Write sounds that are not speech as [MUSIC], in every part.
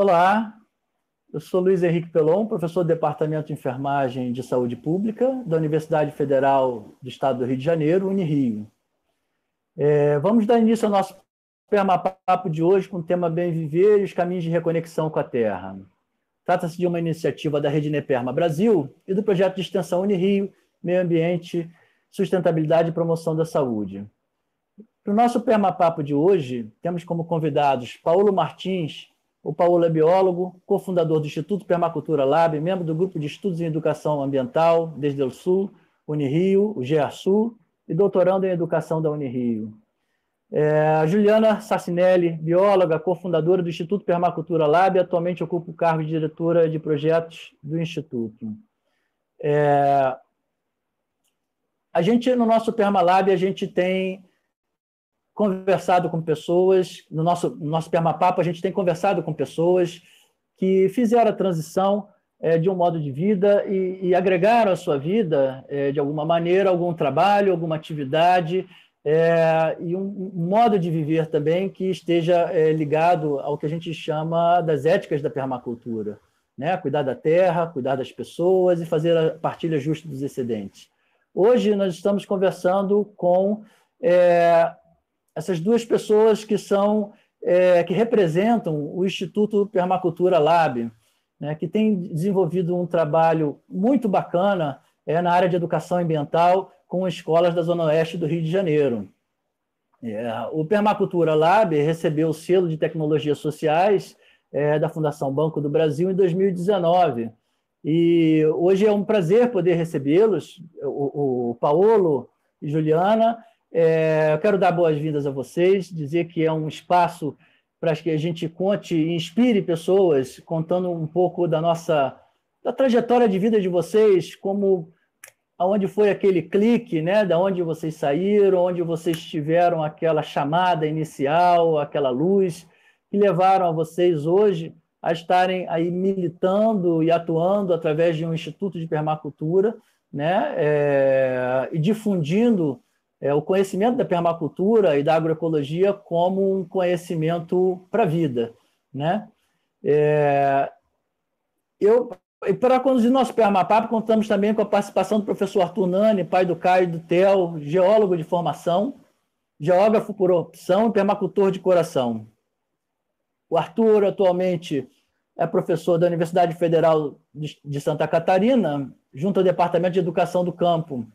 Olá, eu sou Luiz Henrique Pelon, professor do Departamento de Enfermagem de Saúde Pública da Universidade Federal do Estado do Rio de Janeiro, Unirio. É, vamos dar início ao nosso permapapo de hoje com o tema Bem Viver e os caminhos de reconexão com a Terra. Trata-se de uma iniciativa da Rede Neperma Brasil e do projeto de extensão Unirio, Meio Ambiente, Sustentabilidade e Promoção da Saúde. Para o nosso permapapo de hoje, temos como convidados Paulo Martins, o Paulo é biólogo, cofundador do Instituto Permacultura Lab, membro do Grupo de Estudos em Educação Ambiental, desde o Sul, Unirio, o GERSUL, e doutorando em Educação da Unirio. É, a Juliana Sassinelli, bióloga, cofundadora do Instituto Permacultura Lab, atualmente ocupa o cargo de diretora de projetos do Instituto. É, a gente, no nosso Permalab, a gente tem conversado com pessoas, no nosso, no nosso Permapapo, a gente tem conversado com pessoas que fizeram a transição é, de um modo de vida e, e agregaram à sua vida, é, de alguma maneira, algum trabalho, alguma atividade é, e um, modo de viver também que esteja ligado ao que a gente chama das éticas da permacultura. Né? Cuidar da terra, cuidar das pessoas e fazer a partilha justa dos excedentes. Hoje nós estamos conversando com é, essas duas pessoas que são é, que representam o Instituto Permacultura Lab, né, que tem desenvolvido um trabalho muito bacana é, na área de educação ambiental com escolas da Zona Oeste do Rio de Janeiro. É, o Permacultura Lab recebeu o selo de tecnologias sociais é, da Fundação Banco do Brasil em 2019. E hoje é um prazer poder recebê-los, o, o Paolo e Juliana, é, eu quero dar boas-vindas a vocês, dizer que é um espaço para que a gente conte e inspire pessoas, contando um pouco da nossa da trajetória de vida de vocês, como aonde foi aquele clique, né? Da onde vocês saíram, onde vocês tiveram aquela chamada inicial, aquela luz que levaram a vocês hoje a estarem aí militando e atuando através de um instituto de permacultura, né? É, e difundindo é, o conhecimento da permacultura e da agroecologia como um conhecimento para a vida. Né? É, eu, para conduzir nosso permapapo, contamos também com a participação do professor Arthur Nani, pai do Caio e do Theo, geólogo de formação, geógrafo por opção e permacultor de coração. O Arthur atualmente é professor da Universidade Federal de Santa Catarina, junto ao Departamento de Educação do Campo,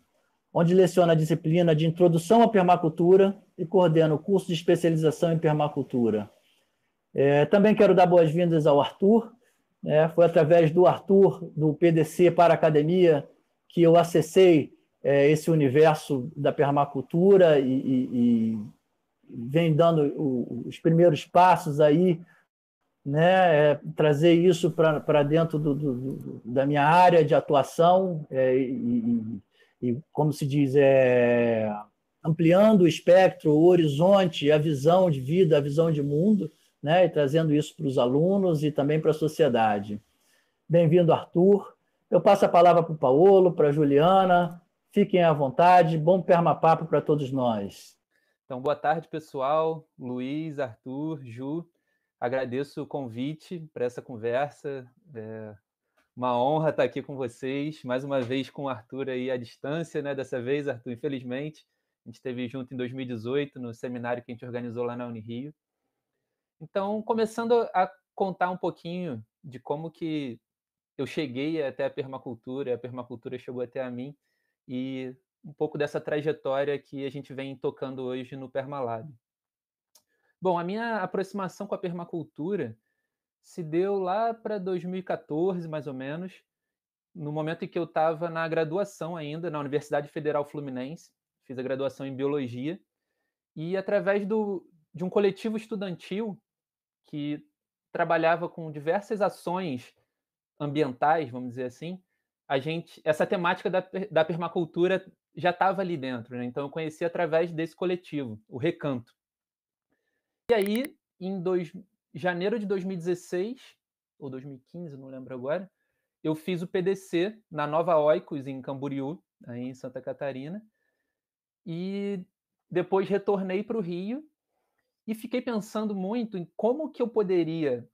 onde leciona a disciplina de Introdução à Permacultura e coordena o curso de especialização em permacultura. É, também quero dar boas-vindas ao Arthur. É, foi através do Arthur, do PDC para a Academia, que eu acessei é, esse universo da permacultura e, e, e vem dando o, os primeiros passos aí, né, é, trazer isso para dentro do, do, do, da minha área de atuação é, e, e e como se diz, é, ampliando o espectro, o horizonte, a visão de vida, a visão de mundo, né? e trazendo isso para os alunos e também para a sociedade. Bem-vindo, Arthur. Eu passo a palavra para o Paulo, para a Juliana. Fiquem à vontade. Bom permapapo para todos nós. Então, boa tarde, pessoal. Luiz, Arthur, Ju. Agradeço o convite para essa conversa. É uma honra estar aqui com vocês, mais uma vez com o Arthur aí à distância, né? Dessa vez, Arthur, infelizmente, a gente esteve junto em 2018 no seminário que a gente organizou lá na Unirio. Então, começando a contar um pouquinho de como que eu cheguei até a permacultura, a permacultura chegou até a mim e um pouco dessa trajetória que a gente vem tocando hoje no Permalab. Bom, a minha aproximação com a permacultura se deu lá para 2014, mais ou menos, no momento em que eu estava na graduação ainda, na Universidade Federal Fluminense, fiz a graduação em Biologia, e através do, de um coletivo estudantil que trabalhava com diversas ações ambientais, vamos dizer assim, a gente essa temática da, da permacultura já estava ali dentro, né? então eu conheci através desse coletivo, o Recanto. E aí, em dois, janeiro de 2016, ou 2015, não lembro agora, eu fiz o PDC na Nova Oicos, em Camboriú, aí em Santa Catarina, e depois retornei para o Rio e fiquei pensando muito em como que eu poderia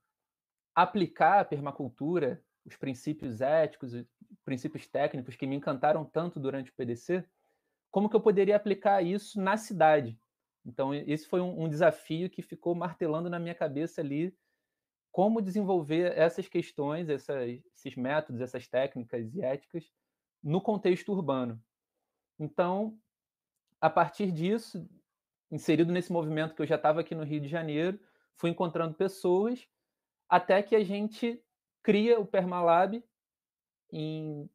aplicar a permacultura, os princípios éticos, os princípios técnicos que me encantaram tanto durante o PDC, como que eu poderia aplicar isso na cidade, então, esse foi um, um desafio que ficou martelando na minha cabeça ali como desenvolver essas questões, essas, esses métodos, essas técnicas e éticas no contexto urbano. Então, a partir disso, inserido nesse movimento que eu já estava aqui no Rio de Janeiro, fui encontrando pessoas até que a gente cria o Permalab em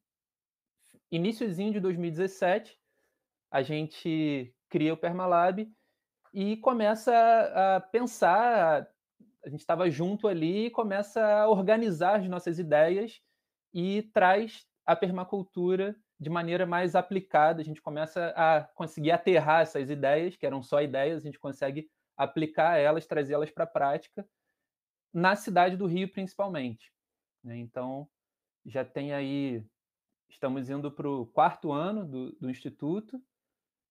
iníciozinho de 2017, a gente cria o Permalab e começa a pensar. A gente estava junto ali e começa a organizar as nossas ideias e traz a permacultura de maneira mais aplicada. A gente começa a conseguir aterrar essas ideias, que eram só ideias, a gente consegue aplicar elas, trazê-las para a prática, na cidade do Rio, principalmente. Né. Então, já tem aí, estamos indo para o quarto ano do, do Instituto,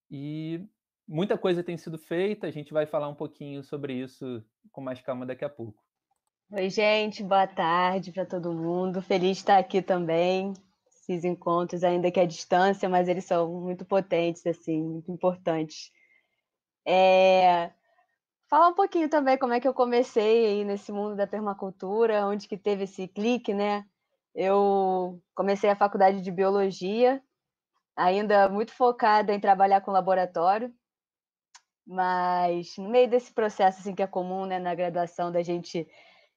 e muita coisa tem sido feita, a gente vai falar um pouquinho sobre isso com mais calma daqui a pouco. Oi, gente, boa tarde para todo mundo. Feliz de estar aqui também. Esses encontros, ainda que à distância, mas eles são muito potentes, assim, muito importantes. É... Falar um pouquinho também como é que eu comecei aí nesse mundo da permacultura, onde que teve esse clique, né? Eu comecei a faculdade de biologia, ainda muito focada em trabalhar com laboratório, mas no meio desse processo assim que é comum, né, na graduação da gente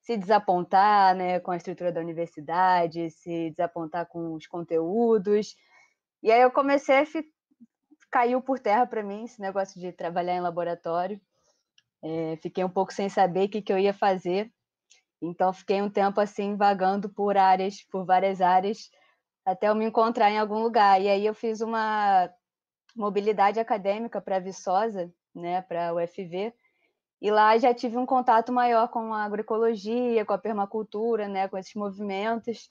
se desapontar, né, com a estrutura da universidade, se desapontar com os conteúdos. E aí eu comecei a caiu por terra para mim esse negócio de trabalhar em laboratório. É, fiquei um pouco sem saber o que, que eu ia fazer. Então fiquei um tempo assim vagando por áreas, por várias áreas, até eu me encontrar em algum lugar. E aí eu fiz uma mobilidade acadêmica para Viçosa, né, para a UFV. E lá já tive um contato maior com a agroecologia, com a permacultura, né, com esses movimentos.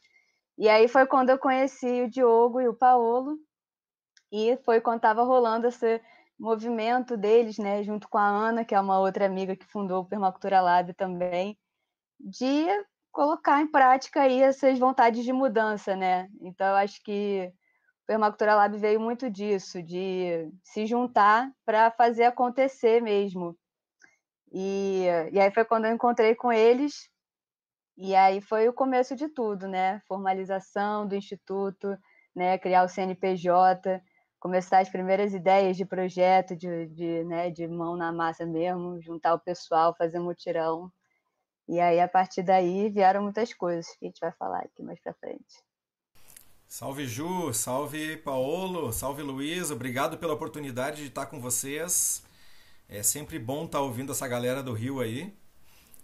E aí foi quando eu conheci o Diogo e o Paolo, e foi quando estava rolando esse movimento deles, né, junto com a Ana, que é uma outra amiga que fundou o Permacultura Lab também, de colocar em prática aí essas vontades de mudança, né? Então acho que Permacultura Lab veio muito disso, de se juntar para fazer acontecer mesmo. E, e aí foi quando eu encontrei com eles, e aí foi o começo de tudo, né? Formalização do instituto, né? criar o CNPJ, começar as primeiras ideias de projeto, de, de, né? de mão na massa mesmo, juntar o pessoal, fazer mutirão. E aí, a partir daí, vieram muitas coisas que a gente vai falar aqui mais para frente. Salve Ju, salve Paolo, salve Luiz, obrigado pela oportunidade de estar com vocês. É sempre bom estar ouvindo essa galera do Rio aí.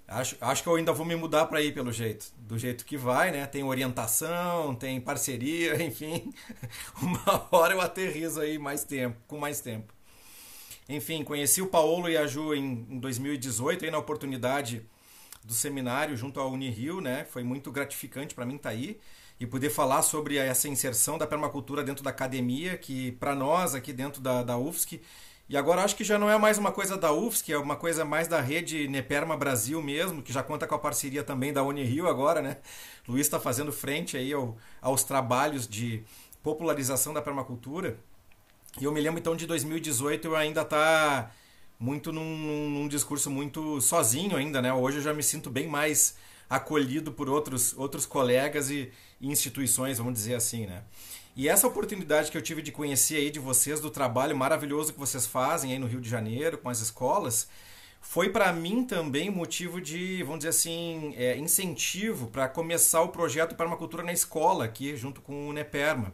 Acho, acho que eu ainda vou me mudar para aí, pelo jeito. Do jeito que vai, né? Tem orientação, tem parceria, [LAUGHS] enfim. Uma hora eu aterrizo aí mais tempo, com mais tempo. Enfim, conheci o Paulo e a Ju em 2018, aí na oportunidade do seminário junto à Unirio, né? Foi muito gratificante para mim estar aí e poder falar sobre essa inserção da permacultura dentro da academia, que para nós aqui dentro da, da UFSC, e agora acho que já não é mais uma coisa da UFSC, é uma coisa mais da rede Neperma Brasil mesmo, que já conta com a parceria também da Unirio agora, né? Luiz está fazendo frente aí ao, aos trabalhos de popularização da permacultura. E eu me lembro então de 2018 eu ainda tá muito num, num, num discurso muito sozinho ainda, né? Hoje eu já me sinto bem mais acolhido por outros, outros colegas e, instituições, vamos dizer assim, né? E essa oportunidade que eu tive de conhecer aí de vocês, do trabalho maravilhoso que vocês fazem aí no Rio de Janeiro com as escolas, foi para mim também motivo de, vamos dizer assim, é, incentivo para começar o projeto Permacultura na Escola aqui, junto com o Uneperma.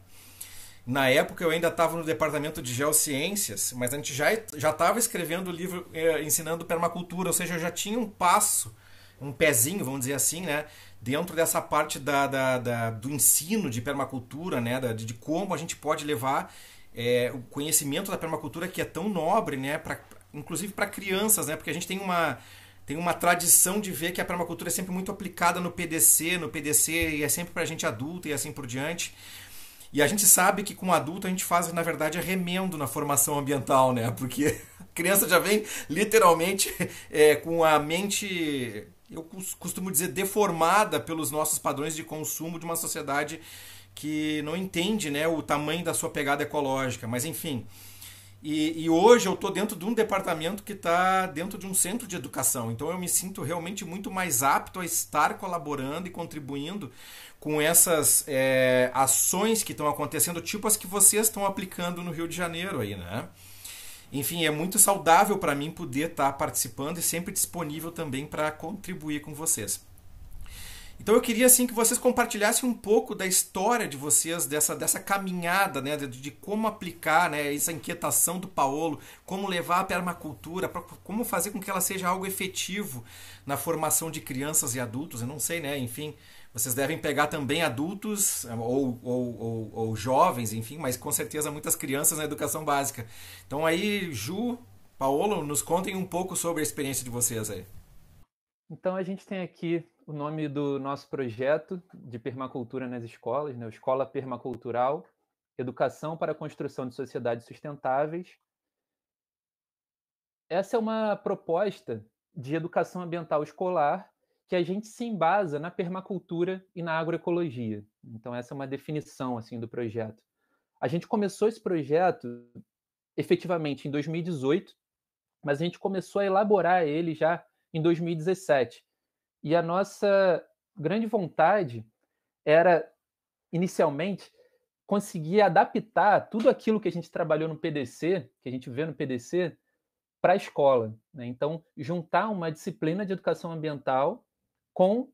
Na época eu ainda estava no departamento de geociências, mas a gente já estava escrevendo o livro é, ensinando permacultura, ou seja, eu já tinha um passo um pezinho, vamos dizer assim, né? Dentro dessa parte da, da, da do ensino de permacultura, né? Da, de como a gente pode levar é, o conhecimento da permacultura que é tão nobre, né? Pra, inclusive para crianças, né? Porque a gente tem uma tem uma tradição de ver que a permacultura é sempre muito aplicada no PDC, no PDC e é sempre para gente adulta e assim por diante. E a gente sabe que com adulto a gente faz, na verdade, remendo na formação ambiental, né? Porque [LAUGHS] a criança já vem literalmente é, com a mente eu costumo dizer, deformada pelos nossos padrões de consumo de uma sociedade que não entende né, o tamanho da sua pegada ecológica. Mas, enfim. E, e hoje eu estou dentro de um departamento que está dentro de um centro de educação. Então eu me sinto realmente muito mais apto a estar colaborando e contribuindo com essas é, ações que estão acontecendo, tipo as que vocês estão aplicando no Rio de Janeiro aí, né? Enfim, é muito saudável para mim poder estar tá participando e sempre disponível também para contribuir com vocês. Então eu queria assim que vocês compartilhassem um pouco da história de vocês, dessa, dessa caminhada, né, de, de como aplicar né, essa inquietação do Paolo, como levar a permacultura, pra, como fazer com que ela seja algo efetivo na formação de crianças e adultos, eu não sei, né, enfim, vocês devem pegar também adultos ou, ou, ou, ou jovens, enfim, mas com certeza muitas crianças na educação básica. Então aí, Ju, Paolo, nos contem um pouco sobre a experiência de vocês aí. Então a gente tem aqui o nome do nosso projeto de permacultura nas escolas, né? Escola Permacultural, Educação para a Construção de Sociedades Sustentáveis. Essa é uma proposta de educação ambiental escolar que a gente se embasa na permacultura e na agroecologia. Então essa é uma definição assim do projeto. A gente começou esse projeto efetivamente em 2018, mas a gente começou a elaborar ele já em 2017. E a nossa grande vontade era inicialmente conseguir adaptar tudo aquilo que a gente trabalhou no PDC, que a gente vê no PDC, para a escola. Né? Então, juntar uma disciplina de educação ambiental com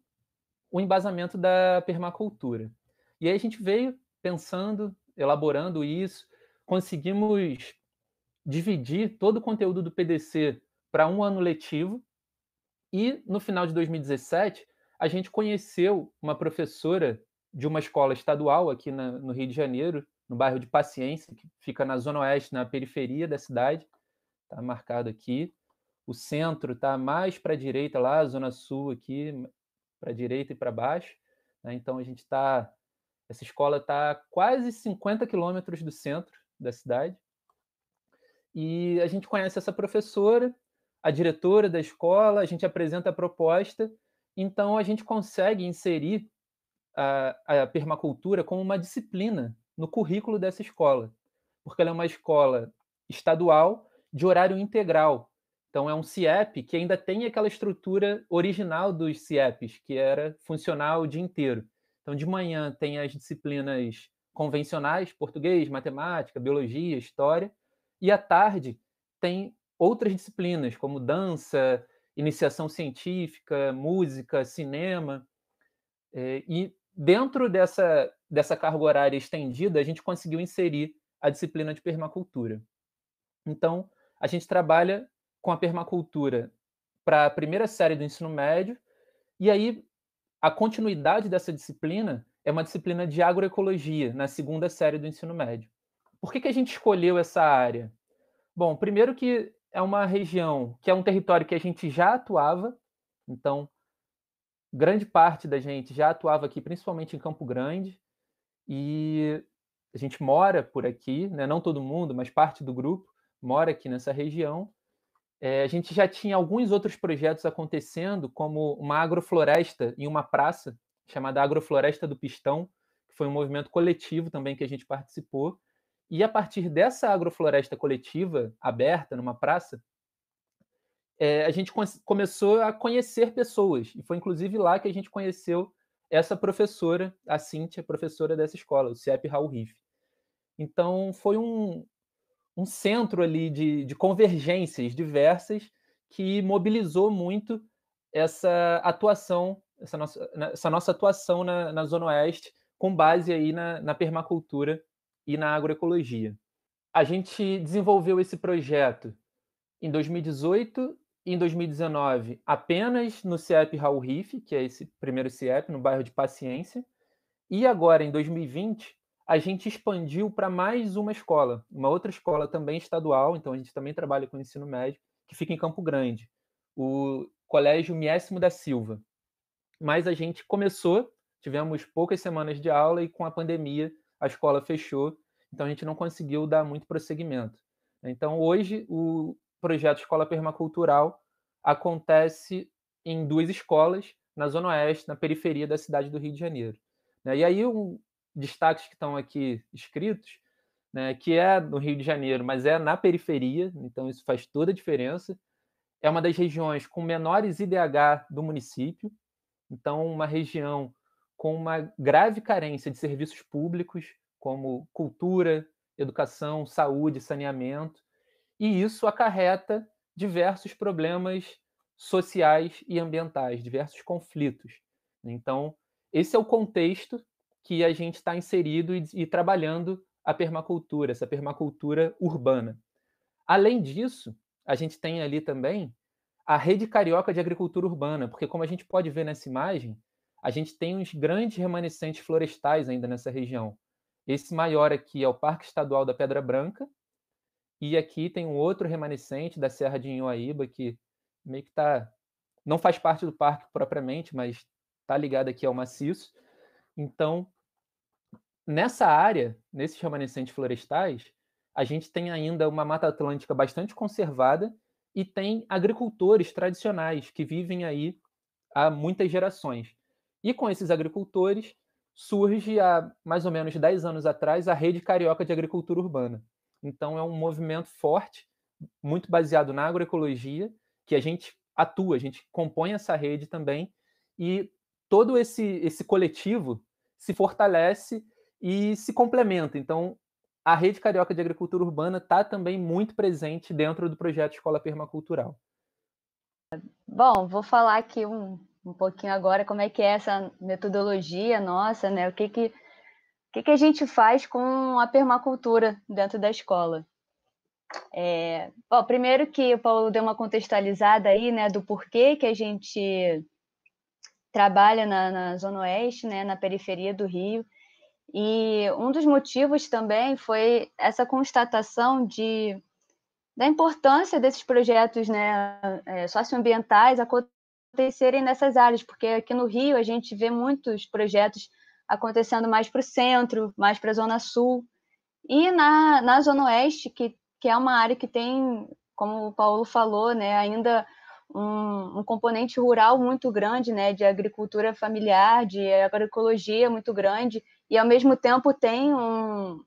o embasamento da permacultura. E aí a gente veio pensando, elaborando isso, conseguimos dividir todo o conteúdo do PDC para um ano letivo. E no final de 2017, a gente conheceu uma professora de uma escola estadual aqui na, no Rio de Janeiro, no bairro de Paciência, que fica na zona oeste, na periferia da cidade, está marcado aqui o centro está mais para a direita lá, a zona sul aqui, para a direita e para baixo. Né? Então a gente está. Essa escola está quase 50 quilômetros do centro da cidade. E a gente conhece essa professora, a diretora da escola, a gente apresenta a proposta, então a gente consegue inserir a, a permacultura como uma disciplina no currículo dessa escola, porque ela é uma escola estadual de horário integral, então é um CIEP que ainda tem aquela estrutura original dos CIEPs, que era funcional o dia inteiro. Então de manhã tem as disciplinas convencionais, português, matemática, biologia, história, e à tarde tem outras disciplinas como dança, iniciação científica, música, cinema. É, e dentro dessa, dessa carga horária estendida, a gente conseguiu inserir a disciplina de permacultura. Então, a gente trabalha com a permacultura para a primeira série do ensino médio, e aí a continuidade dessa disciplina é uma disciplina de agroecologia na segunda série do ensino médio. Por que, que a gente escolheu essa área? Bom, primeiro que é uma região que é um território que a gente já atuava, então grande parte da gente já atuava aqui, principalmente em Campo Grande, e a gente mora por aqui, né? não todo mundo, mas parte do grupo mora aqui nessa região, é, a gente já tinha alguns outros projetos acontecendo, como uma agrofloresta em uma praça chamada Agrofloresta do Pistão, que foi um movimento coletivo também que a gente participou. E a partir dessa agrofloresta coletiva aberta numa praça, é, a gente começou a conhecer pessoas. E foi inclusive lá que a gente conheceu essa professora, a Cíntia, professora dessa escola, o CEP Raul Riff. Então, foi um, um centro ali de, de convergências diversas que mobilizou muito essa atuação, essa nossa, essa nossa atuação na, na Zona Oeste, com base aí na, na permacultura e na agroecologia. A gente desenvolveu esse projeto em 2018 e em 2019 apenas no CIEP Raul Riff, que é esse primeiro CIEP, no bairro de Paciência, e agora em 2020 a gente expandiu para mais uma escola, uma outra escola também estadual, então a gente também trabalha com ensino médio, que fica em Campo Grande, o Colégio Miésimo da Silva. Mas a gente começou, tivemos poucas semanas de aula e com a pandemia a escola fechou, então a gente não conseguiu dar muito prosseguimento. Então hoje o projeto Escola Permacultural acontece em duas escolas, na Zona Oeste, na periferia da cidade do Rio de Janeiro. Né? E aí um, destaques que estão aqui escritos, né, que é no Rio de Janeiro, mas é na periferia, então isso faz toda a diferença. É uma das regiões com menores IDH do município, então uma região com uma grave carência de serviços públicos, como cultura, educação, saúde, saneamento, e isso acarreta diversos problemas sociais e ambientais, diversos conflitos. Né. Então, esse é o contexto que a gente está inserido e, e trabalhando a permacultura, essa permacultura urbana. Além disso, a gente tem ali também a rede carioca de agricultura urbana, porque como a gente pode ver nessa imagem, a gente tem uns grandes remanescentes florestais ainda nessa região. Esse maior aqui é o Parque Estadual da Pedra Branca, e aqui tem um outro remanescente da Serra de Inhoaíba, que meio que tá, não faz parte do parque propriamente, mas está ligado aqui ao maciço. Então, nessa área, nesses remanescentes florestais, a gente tem ainda uma Mata Atlântica bastante conservada e tem agricultores tradicionais que vivem aí há muitas gerações. E com esses agricultores surge há mais ou menos 10 anos atrás a Rede Carioca de Agricultura Urbana. Então é um movimento forte, muito baseado na agroecologia, que a gente atua, a gente compõe essa rede também e todo esse, esse coletivo se fortalece e se complementa. Então, a Rede Carioca de Agricultura Urbana está também muito presente dentro do projeto Escola Permacultural. Bom, vou falar aqui um, um pouquinho agora como é que é essa metodologia nossa, né? O que que, o que, que a gente faz com a permacultura dentro da escola? É, bom, primeiro que o Paulo deu uma contextualizada aí, né, do porquê que a gente trabalha na, na Zona Oeste, né, na periferia do Rio, e um dos motivos também foi essa constatação de, da importância desses projetos né, é, socioambientais acontecerem nessas áreas, porque aqui no Rio a gente vê muitos projetos acontecendo mais para o centro, mais para a Zona Sul, e na, na Zona Oeste, que, que é uma área que tem, como o Paulo falou, né, ainda um, um, componente rural muito grande, né, de agricultura familiar, de agroecologia muito grande, e ao mesmo tempo tem um,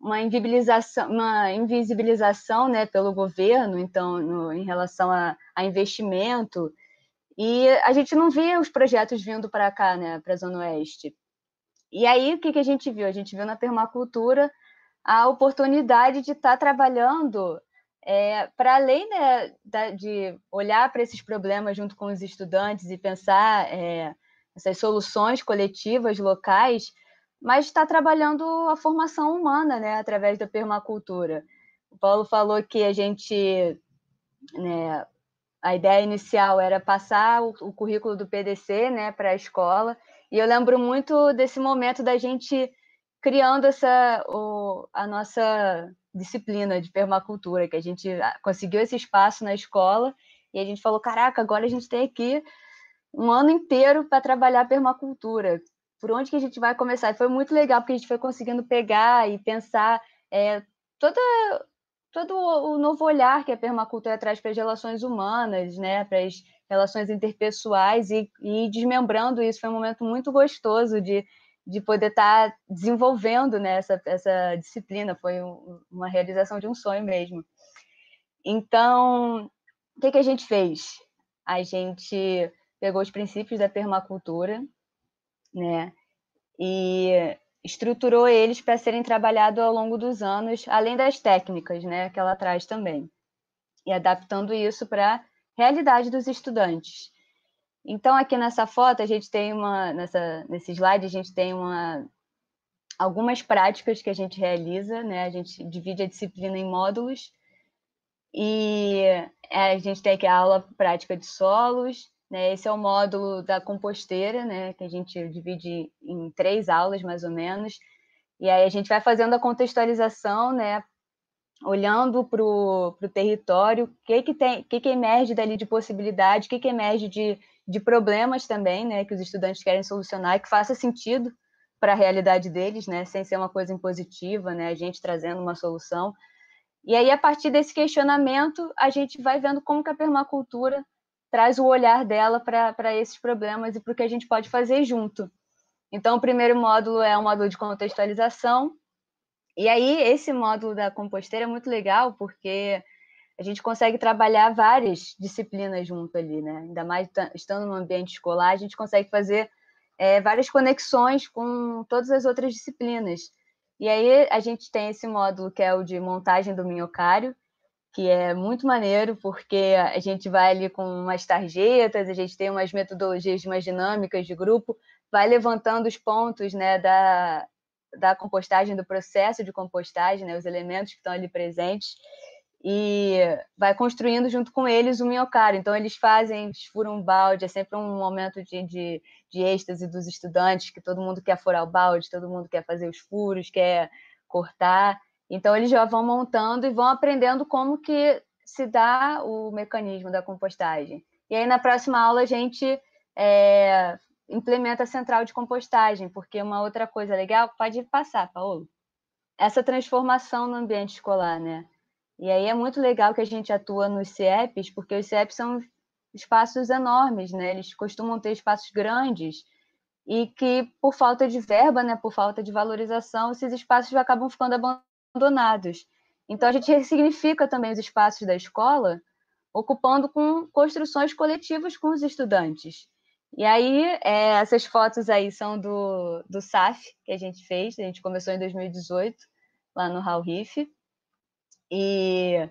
uma invisibilização, uma invisibilização né, pelo governo, então, no, em relação a, a investimento. E a gente não via os projetos vindo para cá, né, para a Zona Oeste. E aí, o que, que a gente viu? A gente viu na permacultura a oportunidade de estar tá trabalhando é, para além né, da, de olhar para esses problemas junto com os estudantes e pensar é, essas soluções coletivas locais, mas está trabalhando a formação humana né, através da permacultura. O Paulo falou que a gente. Né, a ideia inicial era passar o, o currículo do PDC né, para a escola, e eu lembro muito desse momento da gente criando essa, o, a nossa disciplina de permacultura, que a gente ah, conseguiu esse espaço na escola e a gente falou: caraca, agora a gente tem aqui um ano inteiro para trabalhar permacultura. Por onde que a gente vai começar? E foi muito legal, porque a gente foi conseguindo pegar e pensar é, toda, todo o novo olhar que a permacultura traz para as relações humanas, né? para as relações interpessoais, e, e desmembrando isso. Foi um momento muito gostoso de de poder estar tá desenvolvendo né, essa, essa disciplina. Foi um, uma realização de um sonho mesmo. Então, o que, que a gente fez? A gente pegou os princípios da permacultura, né? E estruturou eles para serem trabalhados ao longo dos anos, além das técnicas, né, que ela traz também, e adaptando isso para a realidade dos estudantes. Então, aqui nessa foto, a gente tem uma. Nessa, nesse slide, a gente tem uma, algumas práticas que a gente realiza, né? A gente divide a disciplina em módulos. E é, a gente tem aqui a aula prática de solos, né? Esse é o módulo da composteira, né? Que a gente divide em três aulas, mais ou menos. E aí a gente vai fazendo a contextualização, né? Olhando para o território, o que, que, tem, que, que emerge dali de possibilidade, o que, que emerge de de problemas também, né, que os estudantes querem solucionar e que faça sentido para a realidade deles, né, sem ser uma coisa impositiva, né, a gente trazendo uma solução. E aí, a partir desse questionamento, a gente vai vendo como que a permacultura traz o olhar dela para esses problemas e para o que a gente pode fazer junto. Então, o primeiro módulo é um módulo de contextualização. E aí, esse módulo da composteira é muito legal, porque a gente consegue trabalhar várias disciplinas junto ali, né? Ainda mais estando no ambiente escolar, a gente consegue fazer é, várias conexões com todas as outras disciplinas. E aí a gente tem esse módulo que é o de montagem do minhocário, que é muito maneiro, porque a gente vai ali com umas tarjetas, a gente tem umas metodologias mais dinâmicas de grupo, vai levantando os pontos né, da, da compostagem, do processo de compostagem, né, os elementos que estão ali presentes e vai construindo junto com eles o minhocário. Então, eles fazem, eles furam um balde, é sempre um momento de, de, de êxtase dos estudantes, que todo mundo quer furar o balde, todo mundo quer fazer os furos, quer cortar. Então, eles já vão montando e vão aprendendo como que se dá o mecanismo da compostagem. E aí, na próxima aula, a gente é, implementa a central de compostagem, porque uma outra coisa legal, pode passar, Paulo, essa transformação no ambiente escolar, né? E aí é muito legal que a gente atua nos CEPs, porque os CEPs são espaços enormes, né? Eles costumam ter espaços grandes e que, por falta de verba, né, por falta de valorização, esses espaços acabam ficando abandonados. Então, a gente ressignifica também os espaços da escola, ocupando com construções coletivas com os estudantes. E aí, é, essas fotos aí são do, do SAF, que a gente fez, a gente começou em 2018, lá no Raul Riff e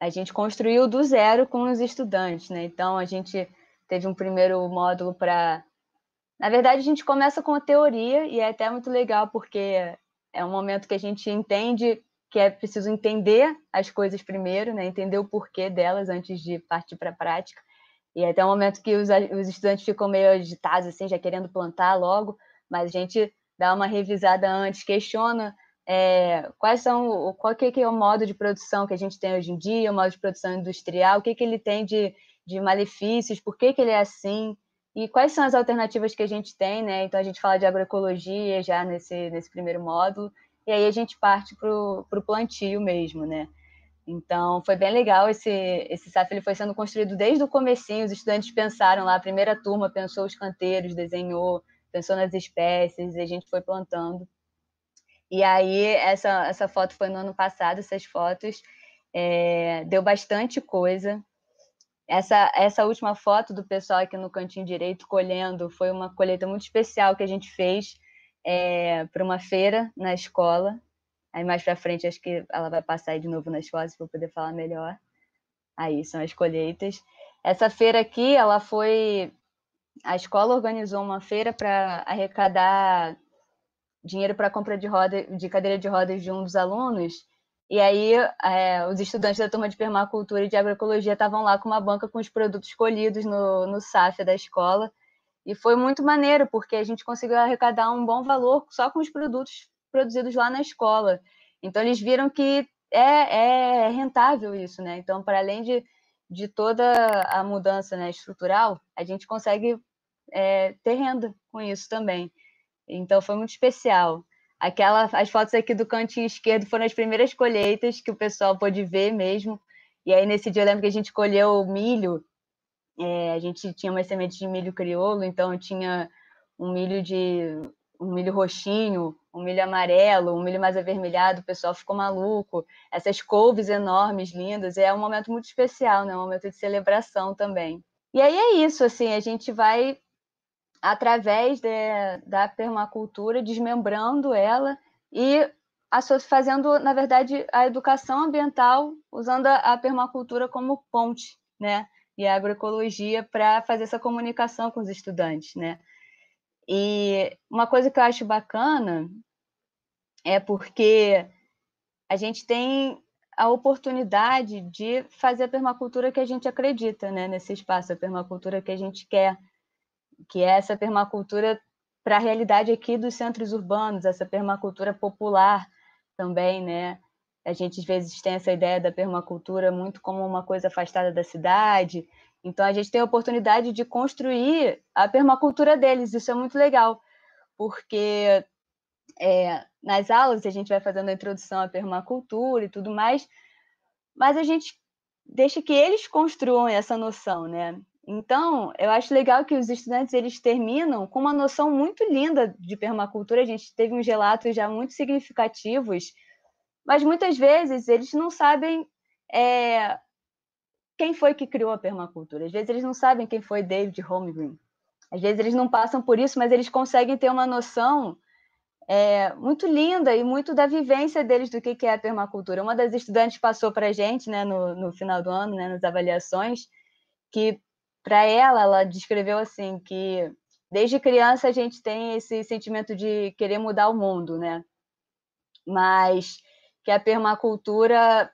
a gente construiu do zero com os estudantes, né? Então a gente teve um primeiro módulo para. Na verdade, a gente começa com a teoria e é até muito legal porque é um momento que a gente entende que é preciso entender as coisas primeiro, né? Entender o porquê delas antes de partir para a prática. E é até um momento que os, os estudantes ficam meio agitados, assim, já querendo plantar logo, mas a gente dá uma revisada antes, questiona é, quais são o qual que, que é o modo de produção que a gente tem hoje em dia, o modo de produção industrial, o que, que ele tem de, de malefícios, por que, que ele é assim, e quais são as alternativas que a gente tem, né? Então a gente fala de agroecologia já nesse, nesse primeiro módulo, e aí a gente parte para o plantio mesmo, né? Então foi bem legal esse, esse SAF, ele foi sendo construído desde o comecinho, os estudantes pensaram lá, a primeira turma pensou os canteiros, desenhou, pensou nas espécies, e a gente foi plantando. E aí, essa, essa foto foi no ano passado, essas fotos. É, deu bastante coisa. Essa, essa última foto do pessoal aqui no cantinho direito colhendo foi uma colheita muito especial que a gente fez é, para uma feira na escola. Aí mais para frente acho que ela vai passar aí de novo nas fotos para poder falar melhor. Aí são as colheitas. Essa feira aqui, ela foi a escola organizou uma feira para arrecadar dinheiro para compra de, roda, de cadeira de rodas de um dos alunos. E aí, é, os estudantes da turma de permacultura e de agroecologia estavam lá com uma banca com os produtos colhidos no, no SAF da escola. E foi muito maneiro, porque a gente conseguiu arrecadar um bom valor só com os produtos produzidos lá na escola. Então, eles viram que é, é rentável isso, né? Então, para além de, de toda a mudança né, estrutural, a gente consegue é, ter renda com isso também. Então foi muito especial. Aquela, as fotos aqui do cantinho esquerdo foram as primeiras colheitas que o pessoal pôde ver mesmo. E aí nesse dia eu lembro que a gente colheu milho. É, a gente tinha umas sementes de milho crioulo, então tinha um milho de um milho roxinho, um milho amarelo, um milho mais avermelhado, o pessoal ficou maluco. Essas couves enormes, lindas, é um momento muito especial, né? Um momento de celebração também. E aí é isso, assim, a gente vai através de, da permacultura, desmembrando ela e fazendo, na verdade, a educação ambiental, usando a, permacultura como ponte, né? E a agroecologia para fazer essa comunicação com os estudantes, né? E uma coisa que eu acho bacana é porque a gente tem a oportunidade de fazer a permacultura que a gente acredita, né? Nesse espaço, a permacultura que a gente quer, que é essa permacultura para a realidade aqui dos centros urbanos, essa permacultura popular também, né? A gente às vezes tem essa ideia da permacultura muito como uma coisa afastada da cidade. Então a gente tem a oportunidade de construir a permacultura deles. Isso é muito legal, porque é, nas aulas a gente vai fazendo a introdução à permacultura e tudo mais, mas a gente deixa que eles construam essa noção, né? Então, eu acho legal que os estudantes eles terminam com uma noção muito linda de permacultura. A gente teve uns relatos já muito significativos, mas muitas vezes eles não sabem é, quem foi que criou a permacultura. Às vezes eles não sabem quem foi David Holmgren. Às vezes eles não passam por isso, mas eles conseguem ter uma noção é, muito linda e muito da vivência deles do que, que é a permacultura. Uma das estudantes passou para a gente, né, no, no final do ano, né, nas avaliações, que para ela, ela descreveu assim que desde criança a gente tem esse sentimento de querer mudar o mundo, né? Mas que a permacultura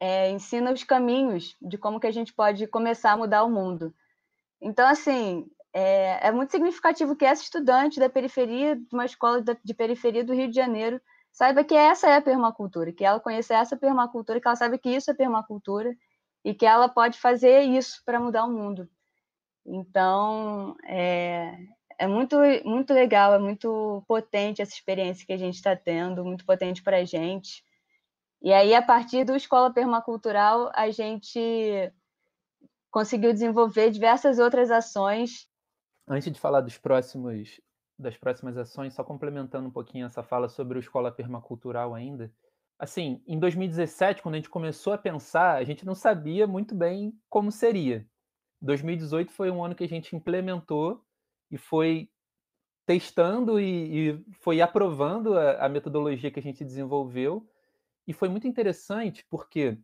é, ensina os caminhos de como que a gente pode começar a mudar o mundo. Então, assim, é, é muito significativo que essa estudante da periferia, de uma escola de periferia do Rio de Janeiro, saiba que essa é a permacultura, que ela conhece essa permacultura, que ela sabe que isso é permacultura e que ela pode fazer isso para mudar o mundo. Então, é, é muito, muito legal, é muito potente essa experiência que a gente está tendo, muito potente para a gente. E aí, a partir do Escola Permacultural, a gente conseguiu desenvolver diversas outras ações. Antes de falar dos próximos, das próximas ações, só complementando um pouquinho essa fala sobre o Escola Permacultural ainda. Assim, em 2017, quando a gente começou a pensar, a gente não sabia muito bem como seria. 2018 foi um ano que a gente implementou e foi testando e, e foi aprovando a, a, metodologia que a gente desenvolveu. E foi muito interessante porque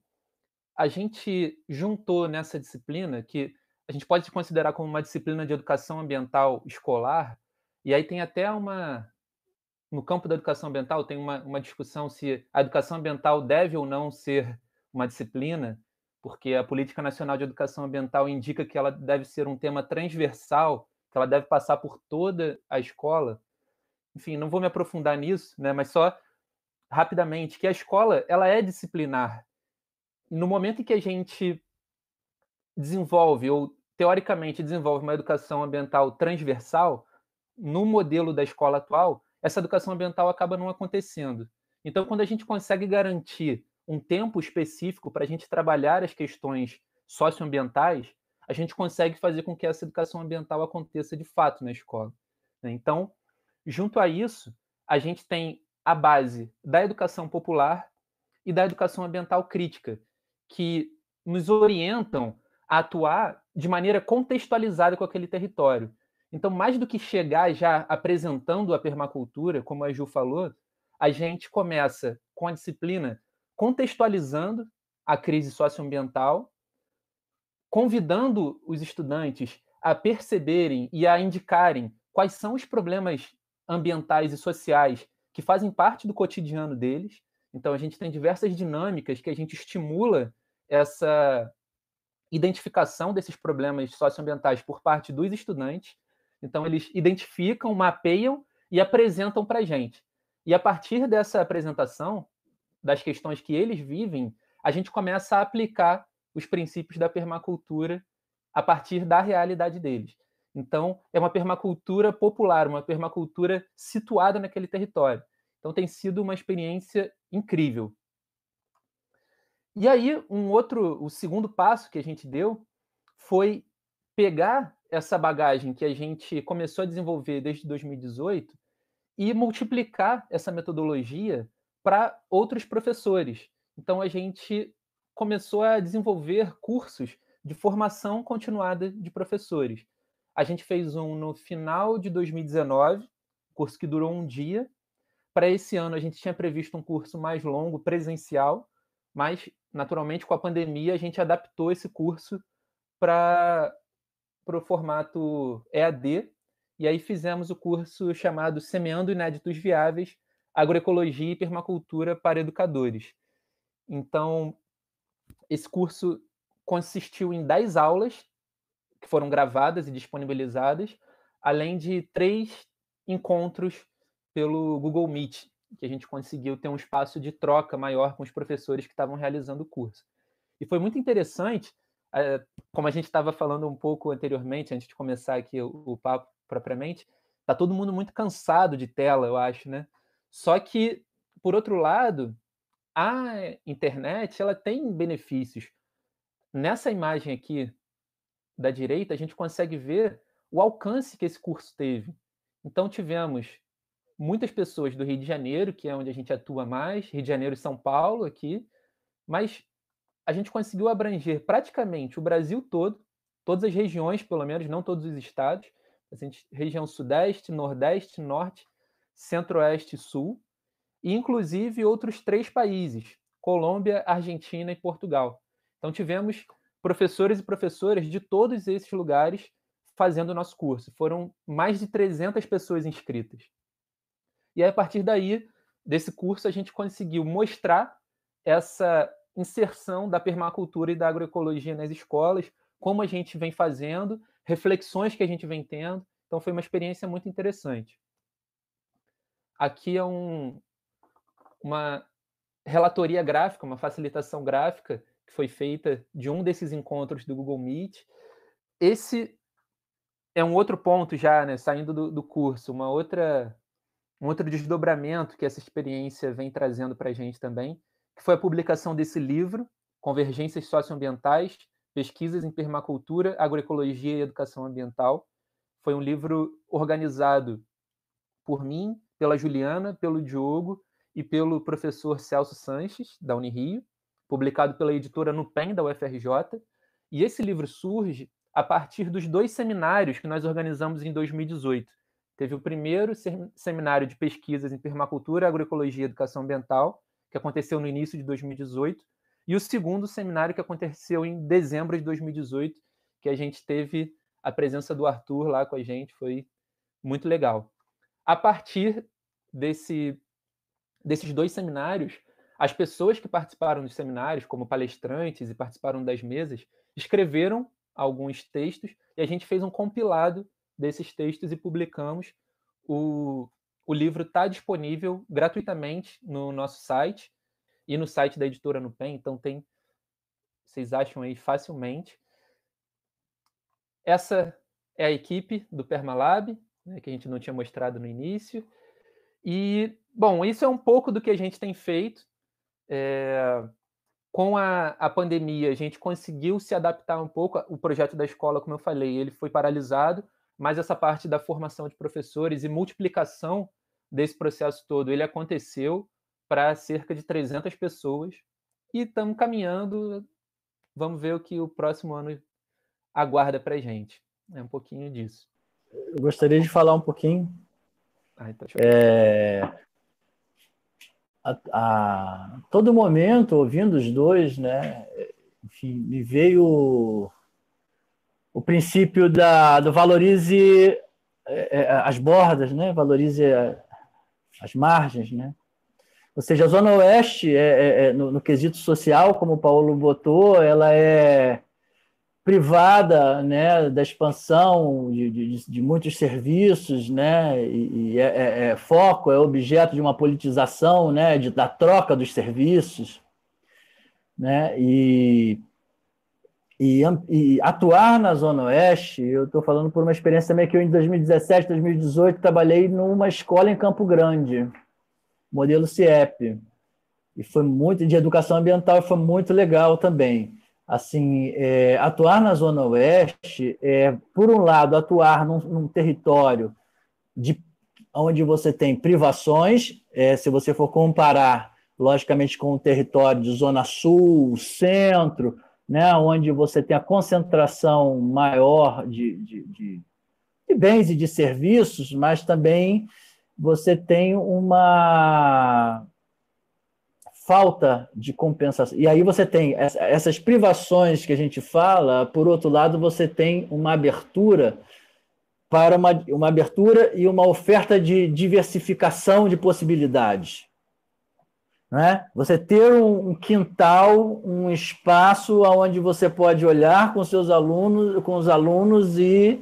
a gente juntou nessa disciplina, que a gente pode considerar como uma disciplina de educação ambiental escolar, e aí tem até uma. No campo da educação ambiental, tem uma, uma discussão se a educação ambiental deve ou não ser uma disciplina porque a Política Nacional de Educação Ambiental indica que ela deve ser um tema transversal, que ela deve passar por toda a escola. Enfim, não vou me aprofundar nisso, né, mas só rapidamente que a escola ela é disciplinar. No momento em que a gente desenvolve ou teoricamente desenvolve uma educação ambiental transversal, no modelo da escola atual, essa educação ambiental acaba não acontecendo. Então, quando a gente consegue garantir um tempo específico para a gente trabalhar as questões socioambientais, a gente consegue fazer com que essa educação ambiental aconteça de fato na escola. Né? Então, junto a isso, a gente tem a base da educação popular e da educação ambiental crítica, que nos orientam a atuar de maneira contextualizada com aquele território. Então, mais do que chegar já apresentando a permacultura, como a Ju falou, a gente começa com a disciplina contextualizando a crise socioambiental, convidando os estudantes a perceberem e a indicarem quais são os problemas ambientais e sociais que fazem parte do cotidiano deles. Então, a gente tem diversas dinâmicas que a gente estimula essa identificação desses problemas socioambientais por parte dos estudantes. Então, eles identificam, mapeiam e apresentam para a gente. E a partir dessa apresentação, das questões que eles vivem, a gente começa a aplicar os princípios da permacultura a partir da realidade deles. Então, é uma permacultura popular, uma permacultura situada naquele território. Então, tem sido uma experiência incrível. E aí, um outro, o segundo passo que a gente deu foi pegar essa bagagem que a gente começou a desenvolver desde 2018 e multiplicar essa metodologia para outros professores. Então a gente começou a desenvolver cursos de formação continuada de professores. A gente fez um no final de 2019, curso que durou um dia. Para esse ano a gente tinha previsto um curso mais longo, presencial, mas naturalmente com a pandemia a gente adaptou esse curso para o formato EAD e aí fizemos o curso chamado Semeando Inéditos Viáveis, agroecologia e permacultura para educadores. Então, esse curso consistiu em 10 aulas que foram gravadas e disponibilizadas, além de três encontros pelo Google Meet, que a gente conseguiu ter um espaço de troca maior com os professores que estavam realizando o curso. E foi muito interessante, eh, como a gente estava falando um pouco anteriormente, antes de começar aqui o, papo propriamente, tá todo mundo muito cansado de tela, eu acho, né? Só que, por outro lado, a internet ela tem benefícios. Nessa imagem aqui da direita, a gente consegue ver o alcance que esse curso teve. Então, tivemos muitas pessoas do Rio de Janeiro, que é onde a gente atua mais, Rio de Janeiro e São Paulo aqui, mas a gente conseguiu abranger praticamente o Brasil todo, todas as regiões, pelo menos, não todos os estados, a gente, região Sudeste, Nordeste, Norte, Centro-Oeste e Sul, e inclusive outros três países, Colômbia, Argentina e Portugal. Então tivemos professores e professoras de todos esses lugares fazendo o nosso curso. Foram mais de 300 pessoas inscritas. E aí, a partir daí, desse curso, a gente conseguiu mostrar essa inserção da permacultura e da agroecologia nas escolas, como a gente vem fazendo, reflexões que a gente vem tendo. Então, foi uma experiência muito interessante aqui é um, uma relatoria gráfica, uma facilitação gráfica que foi feita de um desses encontros do Google Meet. Esse é um outro ponto já, né, saindo do, do curso, uma outra um outro desdobramento que essa experiência vem trazendo para a gente também, que foi a publicação desse livro, Convergências Socioambientais, Pesquisas em Permacultura, Agroecologia e Educação Ambiental. Foi um livro organizado por mim, pela Juliana, pelo Diogo e pelo professor Celso Sanches, da Unirio, publicado pela editora Nupem, da UFRJ. E esse livro surge a partir dos dois seminários que nós organizamos em 2018. Teve o primeiro seminário de pesquisas em permacultura, agroecologia e educação ambiental, que aconteceu no início de 2018, e o segundo seminário que aconteceu em dezembro de 2018, que a gente teve a presença do Arthur lá com a gente, foi muito legal a partir desse, desses dois seminários, as pessoas que participaram dos seminários, como palestrantes e participaram das mesas, escreveram alguns textos e a gente fez um compilado desses textos e publicamos. O, o livro está disponível gratuitamente no nosso site e no site da editora Nupen, então tem vocês acham aí facilmente. Essa é a equipe do Permalab né, que a gente não tinha mostrado no início. E, bom, isso é um pouco do que a gente tem feito. É, com a, a pandemia, a gente conseguiu se adaptar um pouco. O projeto da escola, como eu falei, ele foi paralisado, mas essa parte da formação de professores e multiplicação desse processo todo, ele aconteceu para cerca de 300 pessoas. E estamos caminhando. Vamos ver o que o próximo ano aguarda para a gente. É um pouquinho disso eu gostaria de falar um pouquinho. Tá é, a, a, todo momento, ouvindo os dois, né, enfim, me veio o princípio da, do valorize é, é, as bordas, né? valorize as margens. Né? Ou seja, a Zona Oeste, é, é, é, no, no quesito social, como o Paulo botou, ela é privada né, da expansão de, de, de muitos serviços, né, e, e é, é, é, foco, é objeto de uma politização né, de, da troca dos serviços. Né, e, e, e atuar na Zona Oeste, eu estou falando por uma experiência também que eu, em 2017, 2018, trabalhei numa escola em Campo Grande, modelo CIEP, e foi muito de educação ambiental, foi muito legal também assim, é, atuar na Zona Oeste é, por um lado, atuar num, num território de, onde você tem privações, é, se você for comparar, logicamente, com o território de Zona Sul, Centro, né, onde você tem a concentração maior de, de, de, de bens e de serviços, mas também você tem uma falta de compensação. E aí você tem essas privações que a gente fala, por outro lado, você tem uma abertura para uma, uma abertura e uma oferta de diversificação de possibilidades. Né? Você ter um, quintal, um espaço onde você pode olhar com seus alunos, com os alunos e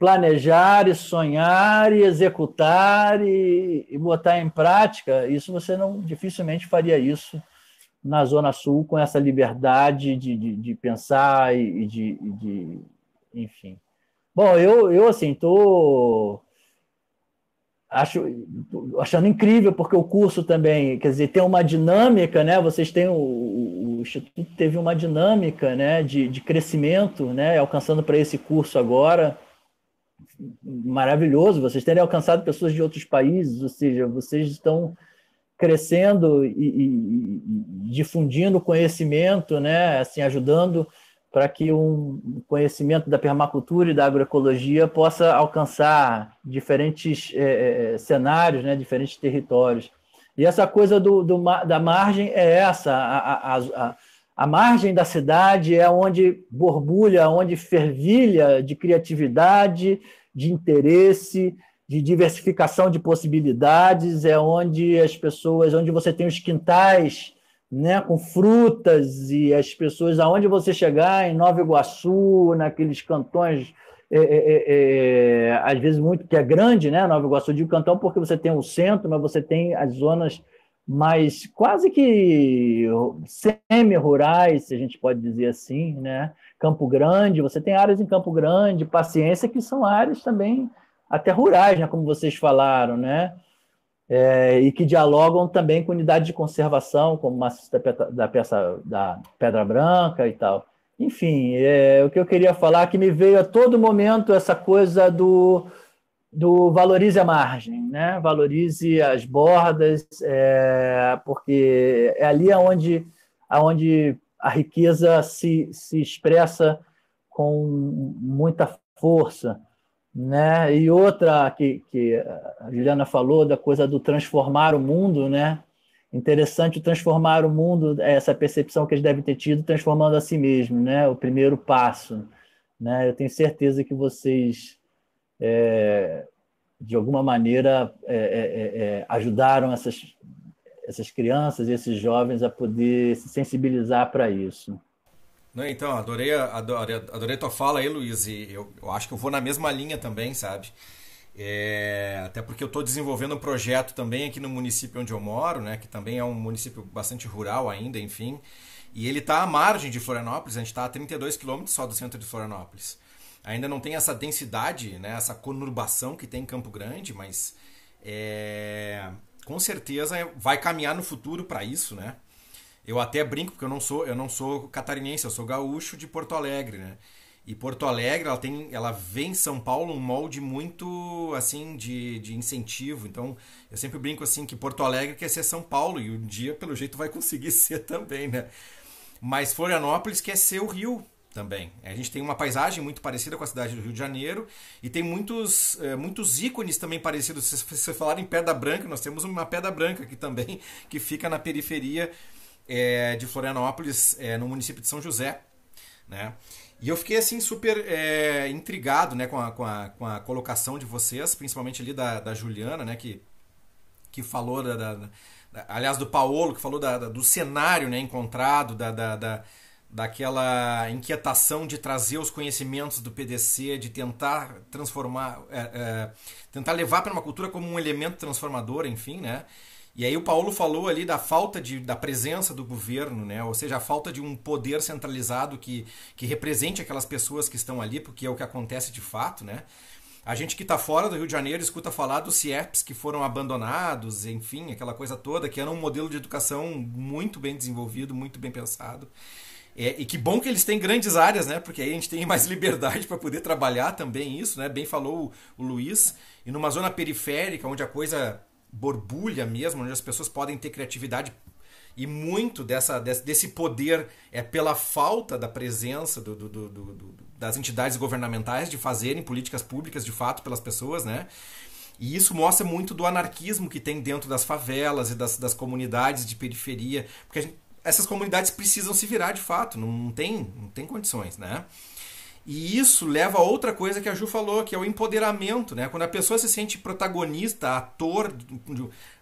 planejar e sonhar e executar e, e, botar em prática, isso você não dificilmente faria isso na Zona Sul com essa liberdade de, de, de pensar e, de, de, enfim. Bom, eu, eu assim, estou acho achando incrível porque o curso também quer dizer tem uma dinâmica né vocês têm o, o, o instituto teve uma dinâmica né de, de crescimento né alcançando para esse curso agora maravilhoso vocês terem alcançado pessoas de outros países, ou seja, vocês estão crescendo e, e, e difundindo conhecimento, né? Assim, ajudando para que um conhecimento da permacultura e da agroecologia possa alcançar diferentes é, cenários, né? Diferentes territórios. E essa coisa do, do da margem é essa, a, a, a a margem da cidade é onde borbulha, onde fervilha de criatividade, de interesse, de diversificação de possibilidades, é onde as pessoas, onde você tem os quintais né, com frutas e as pessoas, aonde você chegar, em Nova Iguaçu, naqueles cantões, é, é, é, é às vezes muito, que é grande, né, Nova Iguaçu, de cantão, porque você tem o centro, mas você tem as zonas mais quase que semi-rurais, se a gente pode dizer assim, né, Campo Grande, você tem áreas em Campo Grande, Paciência, que são áreas também até rurais, né, como vocês falaram, né? É, e que dialogam também com unidades de conservação, como maciço da, da, peça, da Pedra Branca e tal. Enfim, é, o que eu queria falar é que me veio a todo momento essa coisa do, do valorize a margem, né? valorize as bordas, é, porque é ali onde, onde a riqueza se, se expressa com muita força. Né? E outra que, que a Juliana falou, da coisa do transformar o mundo, né? interessante transformar o mundo, é essa percepção que eles devem ter tido, transformando a si mesmo, né? o primeiro passo. Né? Eu tenho certeza que vocês, é, de alguma maneira, é, é, é, é ajudaram essas essas crianças e esses jovens a poder se sensibilizar para isso. Não, então, adorei, adorei, adorei tua fala aí, Luiz, e eu, eu acho que eu vou na mesma linha também, sabe? É, até porque eu estou desenvolvendo um projeto também aqui no município onde eu moro, né, que também é um município bastante rural ainda, enfim, e ele está à margem de Florianópolis, a gente está a 32 quilômetros só do centro de Florianópolis. Ainda não tem essa densidade, né, essa conurbação que tem em Campo Grande, mas é, com certeza vai caminhar no futuro para isso, né? Eu até brinco porque eu não sou, eu não sou catarinense, eu sou gaúcho de Porto Alegre, né? E Porto Alegre, ela tem, ela vem em São Paulo um molde muito assim de, de incentivo. Então, eu sempre brinco assim que Porto Alegre quer ser São Paulo e um dia, pelo jeito, vai [LAUGHS] conseguir ser também, né? Mas Florianópolis quer ser o Rio, também. A gente tem uma paisagem muito parecida com a cidade do Rio de Janeiro e tem muitos, é, muitos ícones também parecidos. Se você falar em Pedra Branca, nós temos uma Pedra Branca aqui também, [LAUGHS] que fica na periferia é, de Florianópolis, é, no município de São José. Né? E eu fiquei assim super intrigado né, com, a, com, a, com a colocação de vocês, principalmente ali da, da Juliana, né, que, que falou, da, da, da aliás, do Paolo, que falou da, da, do cenário né, encontrado, da, da daquela inquietação de trazer os conhecimentos do PDC, de tentar transformar, é, é, tentar levar para uma cultura como um elemento transformador, enfim, né? E aí o Paulo falou ali da falta de, da presença do governo, né? Ou seja, a falta de um poder centralizado que, que represente aquelas pessoas que estão ali, porque é o que acontece de fato, né? A gente que está fora do Rio de Janeiro escuta falar dos CIEPs que foram abandonados, enfim, aquela coisa toda, que era um modelo de educação muito bem desenvolvido, muito bem pensado. É, e que bom que eles têm grandes áreas, né? Porque aí a gente tem mais [LAUGHS] liberdade para poder trabalhar também isso, né? Bem falou o, o Luiz. E numa zona periférica, onde a coisa borbulha mesmo, onde as pessoas podem ter criatividade e muito dessa, desse poder é pela falta da presença do, do, do, das entidades governamentais de fazerem políticas públicas de fato pelas pessoas, né? E isso mostra muito do anarquismo que tem dentro das favelas e das, das comunidades de periferia, porque a gente essas comunidades precisam se virar de fato, não tem, não tem condições, né? E isso leva a outra coisa que a Ju falou, que é o empoderamento, né? Quando a pessoa se sente protagonista, ator,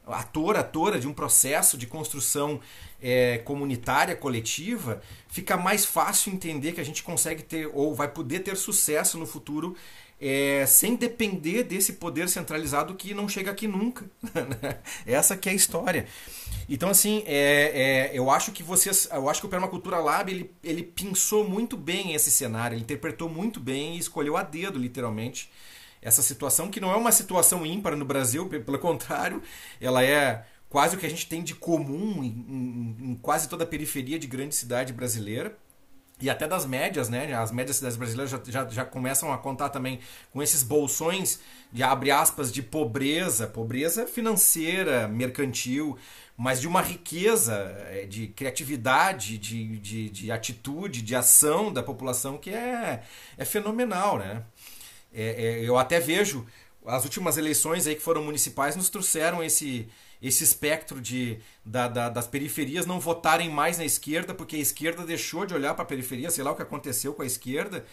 ator, atora de um processo de construção é, comunitária, coletiva, fica mais fácil entender que a gente consegue ter ou vai poder ter sucesso no futuro é, sem depender desse poder centralizado que não chega aqui nunca. [LAUGHS] Né? Essa que é a história. Então, assim, é, é, eu acho que vocês. Eu acho que o Permacultura Lab ele, ele pinçou muito bem esse cenário, ele interpretou muito bem e escolheu a dedo, literalmente, essa situação, que não é uma situação ímpar no Brasil, pelo contrário, ela é quase o que a gente tem de comum em, em, em quase toda a periferia de grande cidade brasileira e até das médias, né? As médias cidades brasileiras já, já, já, começam a contar também com esses bolsões de abre aspas de pobreza, pobreza financeira, mercantil, mas de uma riqueza eh, de criatividade, de, de, de atitude, de ação da população que é, é fenomenal, né? É, é, eu até vejo as últimas eleições aí que foram municipais nos trouxeram esse esse espectro de, da, da, das periferias não votarem mais na esquerda, porque a esquerda deixou de olhar para a periferia, sei lá o que aconteceu com a esquerda,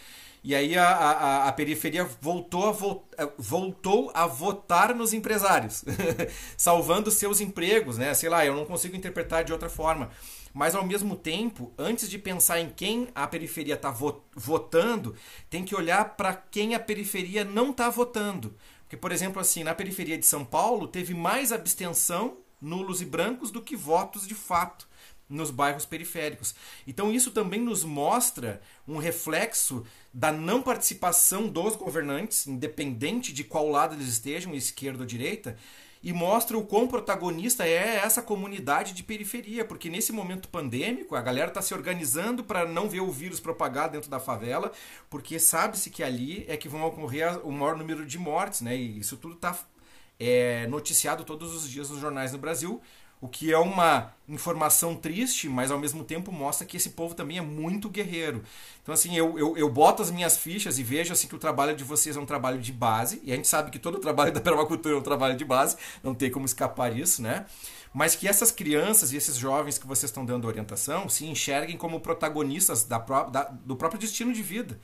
e aí a, a, a periferia voltou a, vo, eh, voltou a votar nos empresários, [LAUGHS] salvando seus empregos, né? Sei lá, eu não consigo interpretar de outra forma. Mas ao mesmo tempo, antes de pensar em quem a periferia está votando, tem que olhar para quem a periferia não está votando. Porque, por exemplo, assim, na periferia de São Paulo, teve mais abstenção nulos e brancos do que votos de fato nos bairros periféricos. Então isso também nos mostra um reflexo da não participação dos governantes, independente de qual lado eles estejam, esquerda ou direita, e mostra o quão protagonista é essa comunidade de periferia, porque nesse momento pandêmico a galera está se organizando para não ver o vírus propagar dentro da favela, porque sabe-se que ali é que vão ocorrer o maior número de mortes, né? E isso tudo está é, noticiado todos os dias nos jornais no Brasil, o que é uma informação triste, mas ao mesmo tempo mostra que esse povo também é muito guerreiro. Então, assim, eu, eu, eu, boto as minhas fichas e vejo assim que o trabalho de vocês é um trabalho de base, e a gente sabe que todo o trabalho da permacultura é um trabalho de base, não tem como escapar isso, né? Mas que essas crianças e esses jovens que vocês estão dando orientação se enxerguem como protagonistas da, da do próprio destino de vida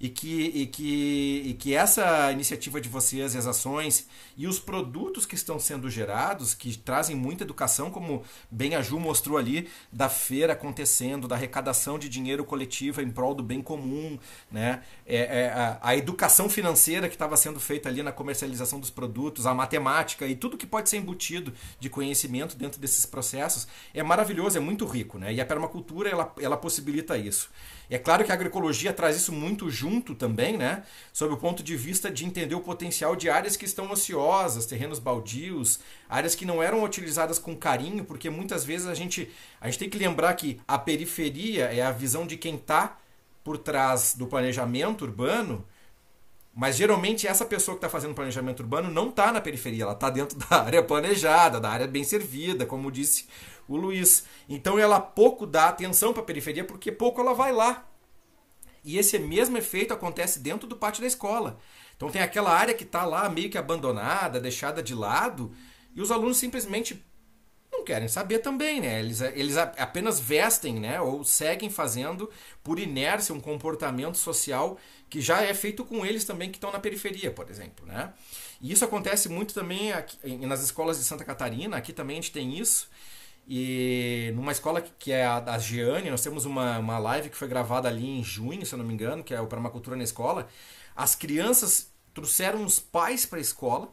e que, e que, e que essa iniciativa de vocês e as ações e os produtos que estão sendo gerados, que trazem muita educação, como bem a Ju mostrou ali, da feira acontecendo, da arrecadação de dinheiro coletiva em prol do bem comum, né? É, é, a, a, educação financeira que estava sendo feita ali na comercialização dos produtos, a matemática e tudo que pode ser embutido de conhecimento dentro desses processos é maravilhoso, é muito rico. Né? E a permacultura ela, ela possibilita isso. é claro que a agroecologia traz isso muito junto junto também, né? Sob o ponto de vista de entender o potencial de áreas que estão ociosas, terrenos baldios, áreas que não eram utilizadas com carinho, porque muitas vezes a gente, a gente tem que lembrar que a periferia é a visão de quem está por trás do planejamento urbano, mas geralmente essa pessoa que está fazendo planejamento urbano não está na periferia, ela está dentro [LAUGHS] da área planejada, da área bem servida, como disse o Luiz. Então ela pouco dá atenção para a periferia porque pouco ela vai lá. E esse mesmo efeito acontece dentro do pátio da escola. Então tem aquela área que está lá meio que abandonada, deixada de lado, e os alunos simplesmente não querem saber também, né? Eles, eles apenas vestem, né? Ou seguem fazendo por inércia um comportamento social que já é feito com eles também que estão na periferia, por exemplo, né? E isso acontece muito também aqui, nas escolas de Santa Catarina, aqui também a gente tem isso. E numa escola que é a da Geane, nós temos uma, uma live que foi gravada ali em junho, se eu não me engano, que é o Permacultura na Escola. As crianças trouxeram os pais para a escola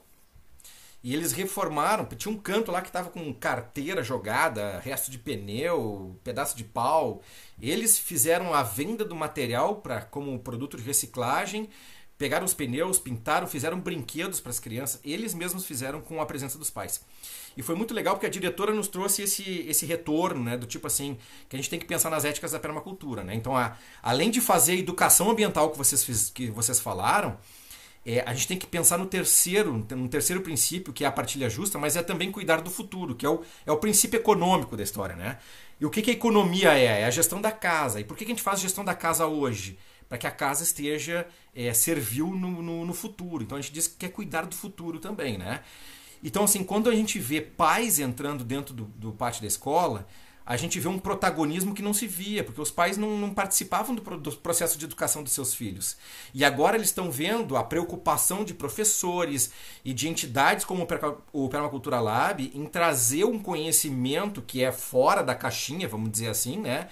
e eles reformaram. Tinha um canto lá que estava com carteira jogada, resto de pneu, pedaço de pau. Eles fizeram a venda do material para como produto de reciclagem pegaram os pneus, pintaram, fizeram brinquedos para as crianças, eles mesmos fizeram com a presença dos pais. E foi muito legal porque a diretora nos trouxe esse, esse retorno, né? Do tipo assim, que a gente tem que pensar nas éticas da permacultura, né? Então, a, além de fazer a educação ambiental que vocês, fiz, que vocês falaram, é, a gente tem que pensar no terceiro, no terceiro princípio, que é a partilha justa, mas é também cuidar do futuro, que é o, é o princípio econômico da história, né? E o que, que a economia é? É a gestão da casa. E por que, que a gente faz gestão da casa hoje? Para que a casa esteja é, servil no, no, no futuro. Então a gente diz que quer cuidar do futuro também, né? Então, assim, quando a gente vê pais entrando dentro do, do pátio da escola, a gente vê um protagonismo que não se via, porque os pais não, não participavam do, do, processo de educação dos seus filhos. E agora eles estão vendo a preocupação de professores e de entidades como o Permacultura Lab em trazer um conhecimento que é fora da caixinha, vamos dizer assim, né?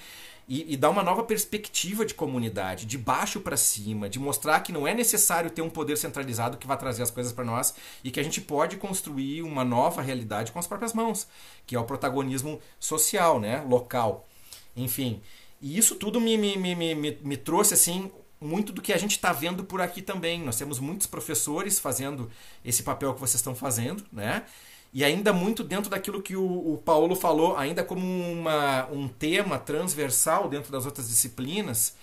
E, e, dar uma nova perspectiva de comunidade, de baixo para cima, de mostrar que não é necessário ter um poder centralizado que vai trazer as coisas para nós e que a gente pode construir uma nova realidade com as próprias mãos, que é o protagonismo social, né, local. Enfim, e isso tudo me, me, me, me, me trouxe assim muito do que a gente está vendo por aqui também. Nós temos muitos professores fazendo esse papel que vocês estão fazendo, né? e ainda muito dentro daquilo que o, o Paulo falou, ainda como uma, um tema transversal dentro das outras disciplinas,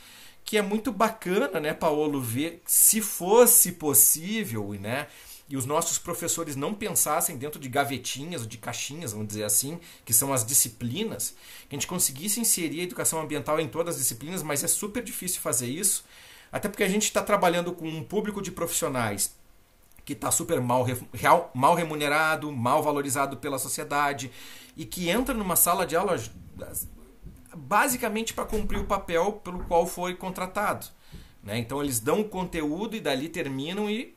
que é muito bacana, né, Paulo, ver se fosse possível, né? E os nossos professores não pensassem dentro de gavetinhas ou de caixinhas, vamos dizer assim, que são as disciplinas, que a gente conseguisse inserir a educação ambiental em todas as disciplinas, mas é super difícil fazer isso, até porque a gente está trabalhando com um público de profissionais que está super mal, real, mal remunerado, mal valorizado pela sociedade e que entra numa sala de aula basicamente para cumprir o papel pelo qual foi contratado. Né? Então eles dão o conteúdo e dali terminam e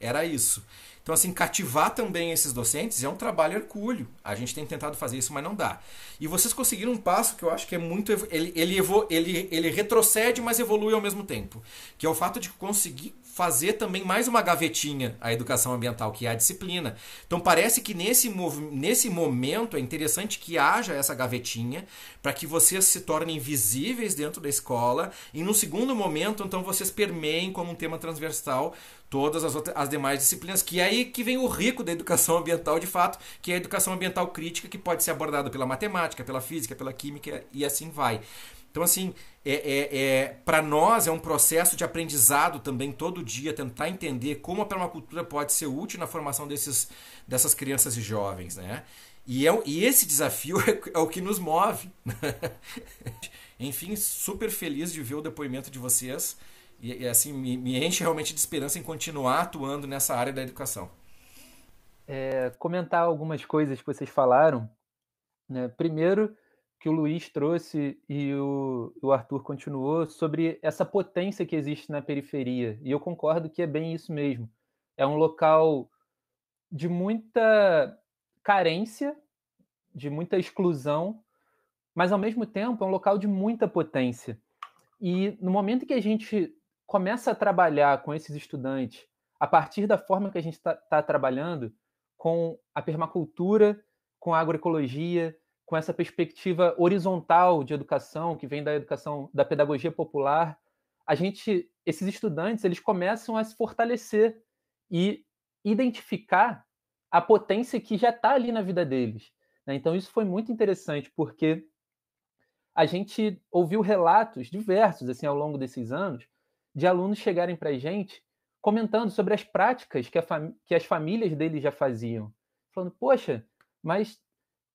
era isso. Então, assim, cativar também esses docentes é um trabalho hercúleo. A gente tem tentado fazer isso, mas não dá. E vocês conseguiram um passo que eu acho que é muito. Ele, ele, ele, ele retrocede, mas evolui ao mesmo tempo. Que é o fato de conseguir fazer também mais uma gavetinha à educação ambiental, que é a disciplina. Então parece que nesse, nesse momento é interessante que haja essa gavetinha para que vocês se tornem visíveis dentro da escola e no segundo momento, então, vocês permeiem como um tema transversal todas as, outras, as demais disciplinas, que é aí que vem o rico da educação ambiental de fato, que é a educação ambiental crítica, que pode ser abordada pela matemática, pela física, pela química e assim vai. Então, assim, é, é, é para nós é um processo de aprendizado também todo dia, tentar entender como a permacultura pode ser útil na formação desses, dessas crianças e jovens. Né? E, é, e esse desafio [LAUGHS] é, é o que nos move. [LAUGHS] Enfim, super feliz de ver o depoimento de vocês e, e assim me, me, enche realmente de esperança em continuar atuando nessa área da educação. É, comentar algumas coisas que vocês falaram. Né? Primeiro, que o Luiz trouxe e o, o, Arthur continuou sobre essa potência que existe na periferia. E eu concordo que é bem isso mesmo. É um local de muita carência, de muita exclusão, mas ao mesmo tempo é um local de muita potência. E no momento que a gente começa a trabalhar com esses estudantes, a partir da forma que a gente está tá trabalhando, com a permacultura, com a agroecologia, com essa perspectiva horizontal de educação, que vem da educação da pedagogia popular, a gente, esses estudantes, eles começam a se fortalecer e identificar a potência que já está ali na vida deles. Né? Então, isso foi muito interessante, porque a gente ouviu relatos diversos assim ao longo desses anos de alunos chegarem para a gente comentando sobre as práticas que, que, as famílias deles já faziam. Falando, poxa, mas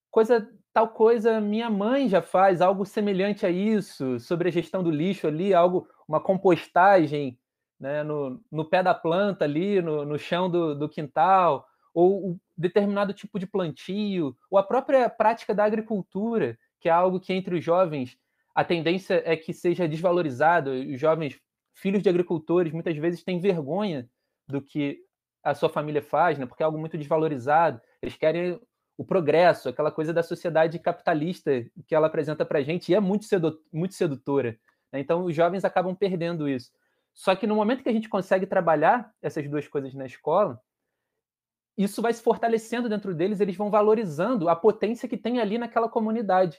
coisa tal coisa minha mãe já faz, algo semelhante a isso, sobre a gestão do lixo ali, algo, uma compostagem né, no, no pé da planta ali, no, no chão do, do quintal, ou um determinado tipo de plantio, ou a própria prática da agricultura, que é algo que entre os jovens a tendência é que seja desvalorizado. Os jovens filhos de agricultores muitas vezes têm vergonha do que a sua família faz, né? Porque é algo muito desvalorizado. Eles querem o progresso, aquela coisa da sociedade capitalista que ela apresenta para a gente, e é muito, sedu muito sedutora. Né? Então, os jovens acabam perdendo isso. Só que no momento que a gente consegue trabalhar essas duas coisas na escola, isso vai se fortalecendo dentro deles, eles vão valorizando a potência que tem ali naquela comunidade,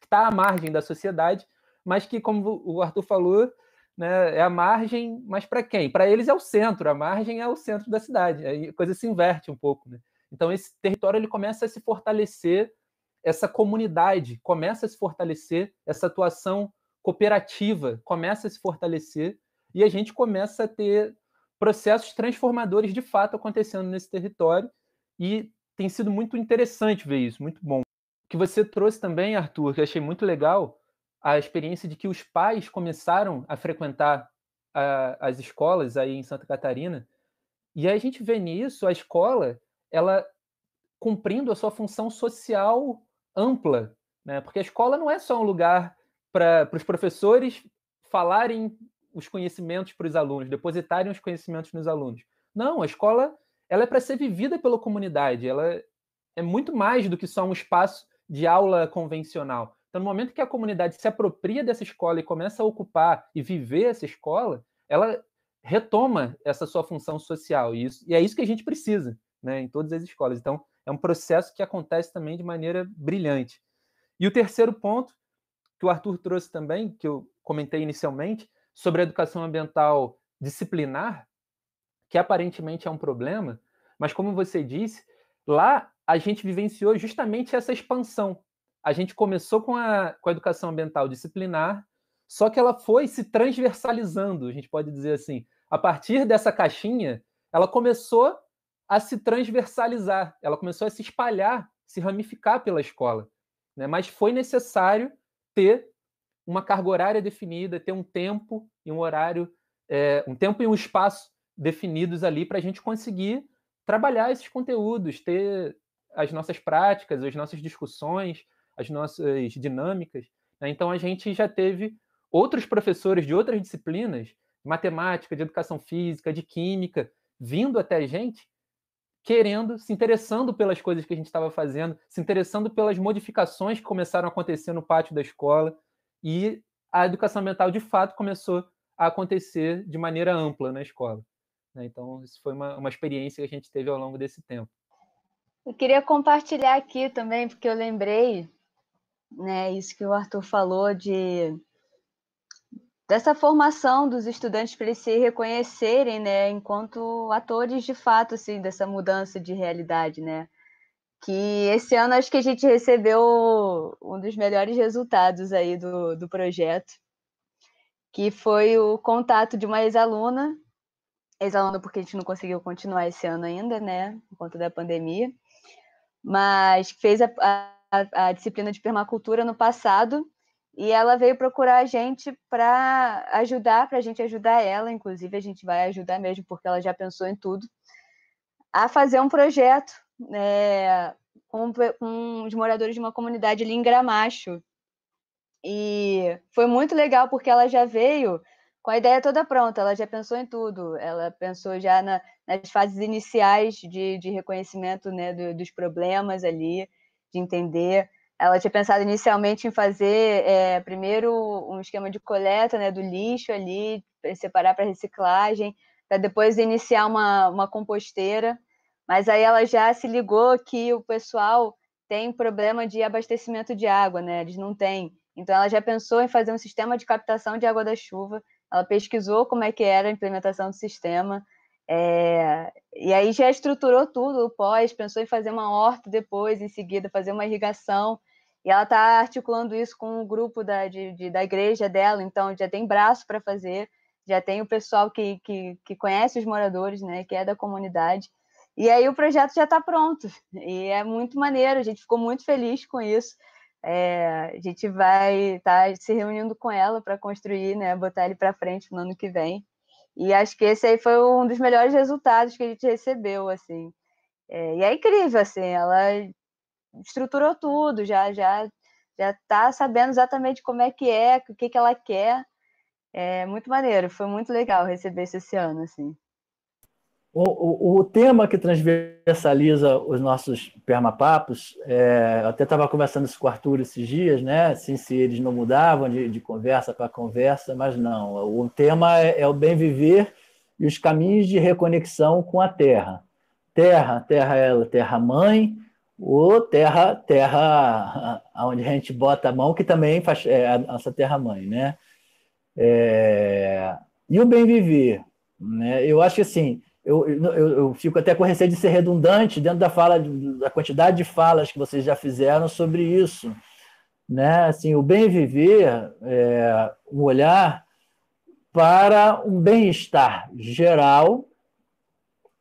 que está à margem da sociedade, mas que, como o Arthur falou, né, é a margem, mas para quem? Para eles é o centro, a margem é o centro da cidade. A coisa se inverte um pouco. Né? Então esse território ele começa a se fortalecer, essa comunidade começa a se fortalecer, essa atuação cooperativa começa a se fortalecer e a gente começa a ter processos transformadores de fato acontecendo nesse território e tem sido muito interessante ver isso, muito bom. O que você trouxe também, Arthur, que eu achei muito legal, a experiência de que os pais começaram a frequentar a, as escolas aí em Santa Catarina. E a gente vê nisso a escola ela cumprindo a sua função social ampla, né? Porque a escola não é só um lugar para os professores falarem os conhecimentos para os alunos, depositarem os conhecimentos nos alunos. Não, a escola ela é para ser vivida pela comunidade, ela é muito mais do que só um espaço de aula convencional. Então, no momento que a comunidade se apropria dessa escola e começa a ocupar e viver essa escola, ela retoma essa sua função social. E, isso, e é isso que a gente precisa né, em todas as escolas. Então, é um processo que acontece também de maneira brilhante. E o terceiro ponto, que o Arthur trouxe também, que eu comentei inicialmente, sobre a educação ambiental disciplinar, que aparentemente é um problema, mas como você disse, lá a gente vivenciou justamente essa expansão. A gente começou com a, com a educação ambiental disciplinar, só que ela foi se transversalizando, a gente pode dizer assim. A partir dessa caixinha, ela começou a se transversalizar, ela começou a se espalhar, se ramificar pela escola. Né? Mas foi necessário ter uma carga horária definida, ter um tempo e um horário, é, um tempo e um espaço definidos ali para a gente conseguir trabalhar esses conteúdos, ter as nossas práticas, as nossas discussões, as nossas dinâmicas. Né? Então a gente já teve outros professores de outras disciplinas, matemática, de educação física, de química, vindo até a gente querendo, se interessando pelas coisas que a gente estava fazendo, se interessando pelas modificações que começaram a acontecer no pátio da escola e a educação ambiental de fato começou a acontecer de maneira ampla na escola. Né? Então, isso foi uma, uma experiência que a gente teve ao longo desse tempo. Eu queria compartilhar aqui também, porque eu lembrei, né, isso que o Arthur falou de dessa formação dos estudantes para eles se reconhecerem, né, enquanto atores de fato, assim, dessa mudança de realidade, né? Que esse ano acho que a gente recebeu um dos melhores resultados aí do, do projeto, que foi o contato de uma ex-aluna, ex-aluna porque a gente não conseguiu continuar esse ano ainda, né, por conta da pandemia, mas fez a, a, a disciplina de permacultura no passado e ela veio procurar a gente para ajudar, para a gente ajudar ela, inclusive a gente vai ajudar mesmo, porque ela já pensou em tudo, a fazer um projeto é, com, com os moradores de uma comunidade ali em Gramacho. E foi muito legal, porque ela já veio com a ideia toda pronta, ela já pensou em tudo, ela pensou já na, nas fases iniciais de, de reconhecimento né, do, dos problemas ali, de entender. Ela tinha pensado inicialmente em fazer é, primeiro um esquema de coleta né, do lixo ali, eh, separar para reciclagem, para depois iniciar uma, uma composteira. Mas aí ela já se ligou que o pessoal tem problema de abastecimento de água, né? Eles não têm. Então ela já pensou em fazer um sistema de captação de água da chuva. Ela pesquisou como é que era a implementação do sistema. É... E aí já estruturou tudo o pós, pensou em fazer uma horta depois, em seguida fazer uma irrigação. E ela está articulando isso com o grupo da, de, de, da igreja dela, então já tem braço para fazer, já tem o pessoal que, que, que conhece os moradores, né, que é da comunidade. E aí o projeto já está pronto. E é muito maneiro, a gente ficou muito feliz com isso. É, a gente vai estar tá se reunindo com ela para construir, né, botar ele para frente no ano que vem. E acho que esse aí foi um dos melhores resultados que a gente recebeu, assim. É, e é incrível, assim, ela estruturou tudo, já já já tá sabendo exatamente como é que é, o que que ela quer. É muito maneiro, foi muito legal receber isso esse ano, assim. O, o, o tema que transversaliza os nossos permapapos, é, eu até estava conversando isso com o Arthur esses dias, né? Assim, se eles não mudavam de, de conversa para conversa, mas não. O tema é, é o bem viver e os caminhos de reconexão com a terra. Terra, terra ela, terra mãe, o terra, terra onde a gente bota a mão, que também faz, é a nossa terra-mãe, né? É... E o bem viver, né? Eu acho que assim, eu, eu, eu, fico até com receio de ser redundante dentro da fala, da quantidade de falas que vocês já fizeram sobre isso, né? Assim, o bem viver, é, um olhar para um bem-estar geral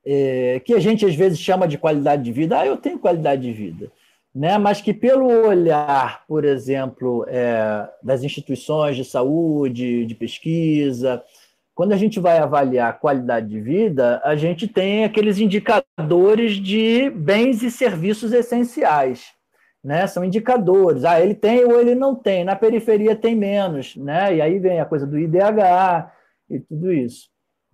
é, que a gente às vezes chama de qualidade de vida. Ah, eu tenho qualidade de vida. Né? Mas que pelo olhar, por exemplo, é, das instituições de saúde, de pesquisa, quando a gente vai avaliar a qualidade de vida, a gente tem aqueles indicadores de bens e serviços essenciais. Né? São indicadores. Ah, ele tem ou ele não tem. Na periferia tem menos, né? E aí vem a coisa do IDH e tudo isso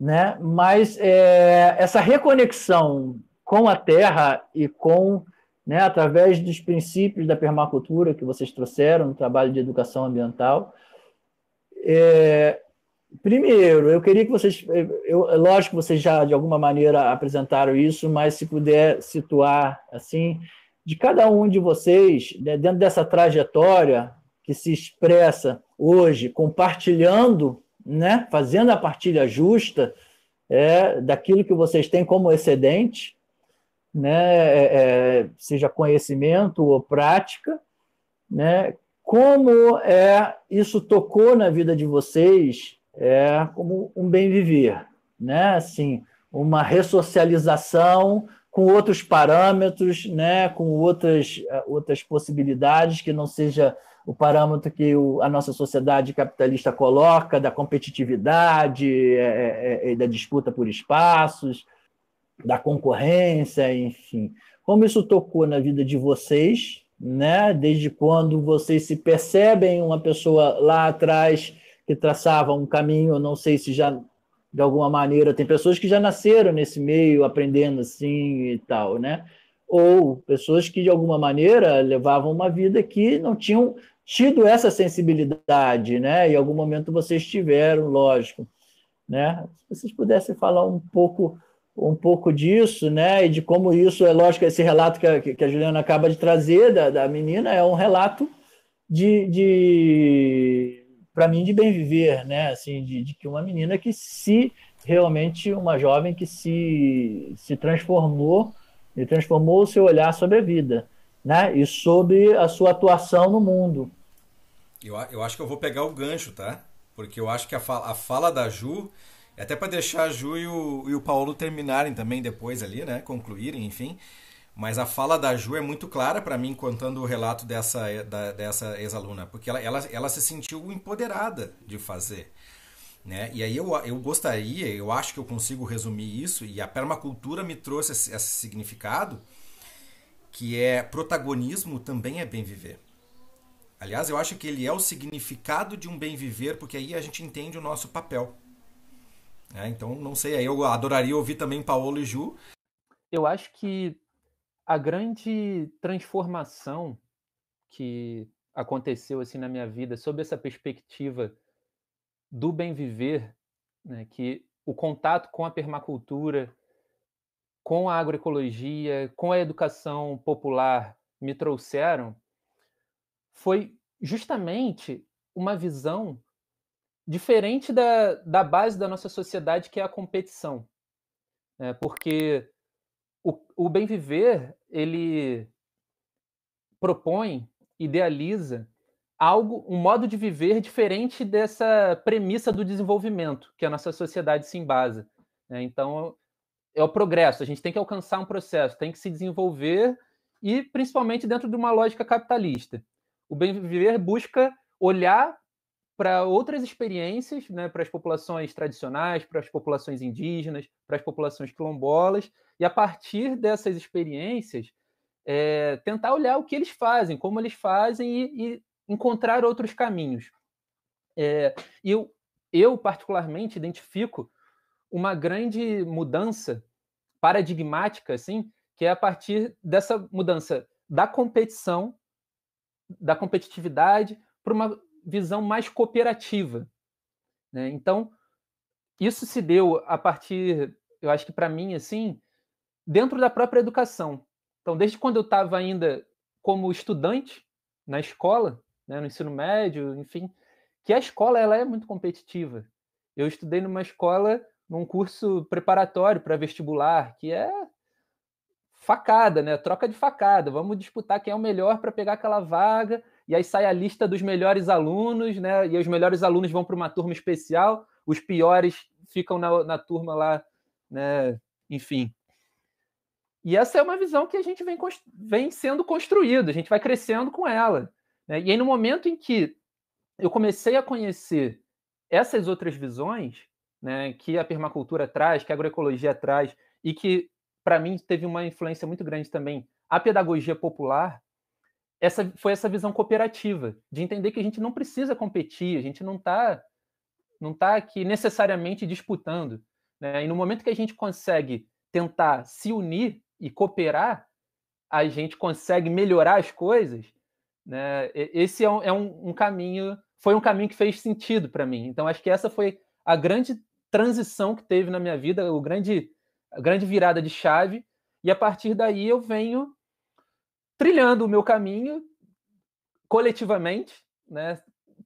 né? Mas é, essa reconexão com a terra e com, né, através dos princípios da permacultura que vocês trouxeram no trabalho de educação ambiental, é, primeiro, eu queria que vocês, eh, eu, é lógico que vocês já de alguma maneira apresentaram isso, mas se puder situar assim, de cada um de vocês, né, dentro dessa trajetória que se expressa hoje, compartilhando né? fazendo a partilha justa é, daquilo que vocês têm como excedente, né? É, é, seja conhecimento ou prática, né? como é isso tocou na vida de vocês é, como um bem viver, né? Assim, uma ressocialização com outros parâmetros, né? Com outras outras possibilidades que não seja o parâmetro que o, a nossa sociedade capitalista coloca da competitividade é, é, é da disputa por espaços, da concorrência, enfim. Como isso tocou na vida de vocês, né? Desde quando vocês se percebem uma pessoa lá atrás que traçava um caminho, não sei se já de alguma maneira tem pessoas que já nasceram nesse meio aprendendo assim e tal, né? ou pessoas que de alguma maneira levavam uma vida que não tinham tido essa sensibilidade, né? Em algum momento vocês tiveram, lógico, né? Se vocês pudessem falar um pouco um pouco disso, né? E de como isso, é lógico, esse relato que a, que a Juliana acaba de trazer da, da menina é um relato de, de para mim, de bem viver, né? Assim, de, de que uma menina que se realmente uma jovem que se, se transformou e transformou o seu olhar sobre a vida, né? e sobre a sua atuação no mundo. Eu, eu acho que eu vou pegar o gancho, tá? Porque eu acho que a fala, a fala da Ju, é até para deixar a Ju e o, e o Paulo terminarem também depois ali, né? Concluírem, enfim. Mas a fala da Ju é muito clara para mim, contando o relato dessa, eh, dessa ex-aluna, porque ela, ela, ela se sentiu empoderada de fazer. Né? E aí eu, eu gostaria, eu acho que eu consigo resumir isso, e a permacultura me trouxe esse, esse significado, que é protagonismo também é bem viver. Aliás, eu acho que ele é o significado de um bem viver, porque aí a gente entende o nosso papel. É, então, não sei, aí eu adoraria ouvir também Paulo e Ju. Eu acho que a grande transformação que aconteceu assim na minha vida sob essa perspectiva do bem viver, né, que o contato com a permacultura com a agroecologia, com a educação popular me trouxeram foi justamente uma visão diferente da, da base da nossa sociedade, que é a competição. É, porque o, o bem viver, ele propõe, idealiza algo, um modo de viver diferente dessa premissa do desenvolvimento que a nossa sociedade se embasa. É, então, é o progresso. A gente tem que alcançar um processo, tem que se desenvolver e principalmente dentro de uma lógica capitalista. O bem viver busca olhar para outras experiências, né, para as populações tradicionais, para as populações indígenas, para as populações quilombolas, e a partir dessas experiências, é, tentar olhar o que eles fazem, como eles fazem e, e encontrar outros caminhos. É, eu, eu, particularmente, identifico uma grande mudança paradigmática, assim, que é a partir dessa mudança da competição, da competitividade, para uma visão mais cooperativa. Né? Então, isso se deu a partir, eu acho que para mim, assim, dentro da própria educação. Então, desde quando eu estava ainda como estudante na escola, né, no ensino médio, enfim, que a escola ela é muito competitiva. Eu estudei numa escola num curso preparatório para vestibular, que é facada, né? Troca de facada. Vamos disputar quem é o melhor para pegar aquela vaga. E aí sai a lista dos melhores alunos, né? E os melhores alunos vão para uma turma especial, os piores ficam na, na turma lá, né? Enfim. E essa é uma visão que a gente vem, vem sendo construída, a gente vai crescendo com ela. Né? E aí, no momento em que eu comecei a conhecer essas outras visões, né, que a permacultura traz, que a agroecologia traz, e que, para mim, teve uma influência muito grande também a pedagogia popular, essa foi essa visão cooperativa, de entender que a gente não precisa competir, a gente não está não tá aqui necessariamente disputando. Né? E no momento que a gente consegue tentar se unir e cooperar, a gente consegue melhorar as coisas. Né? Esse é um, é um, um caminho, foi um caminho que fez sentido para mim. Então, acho que essa foi a grande transição que teve na minha vida, o grande, a grande virada de chave. E a partir daí eu venho trilhando o meu caminho coletivamente, né?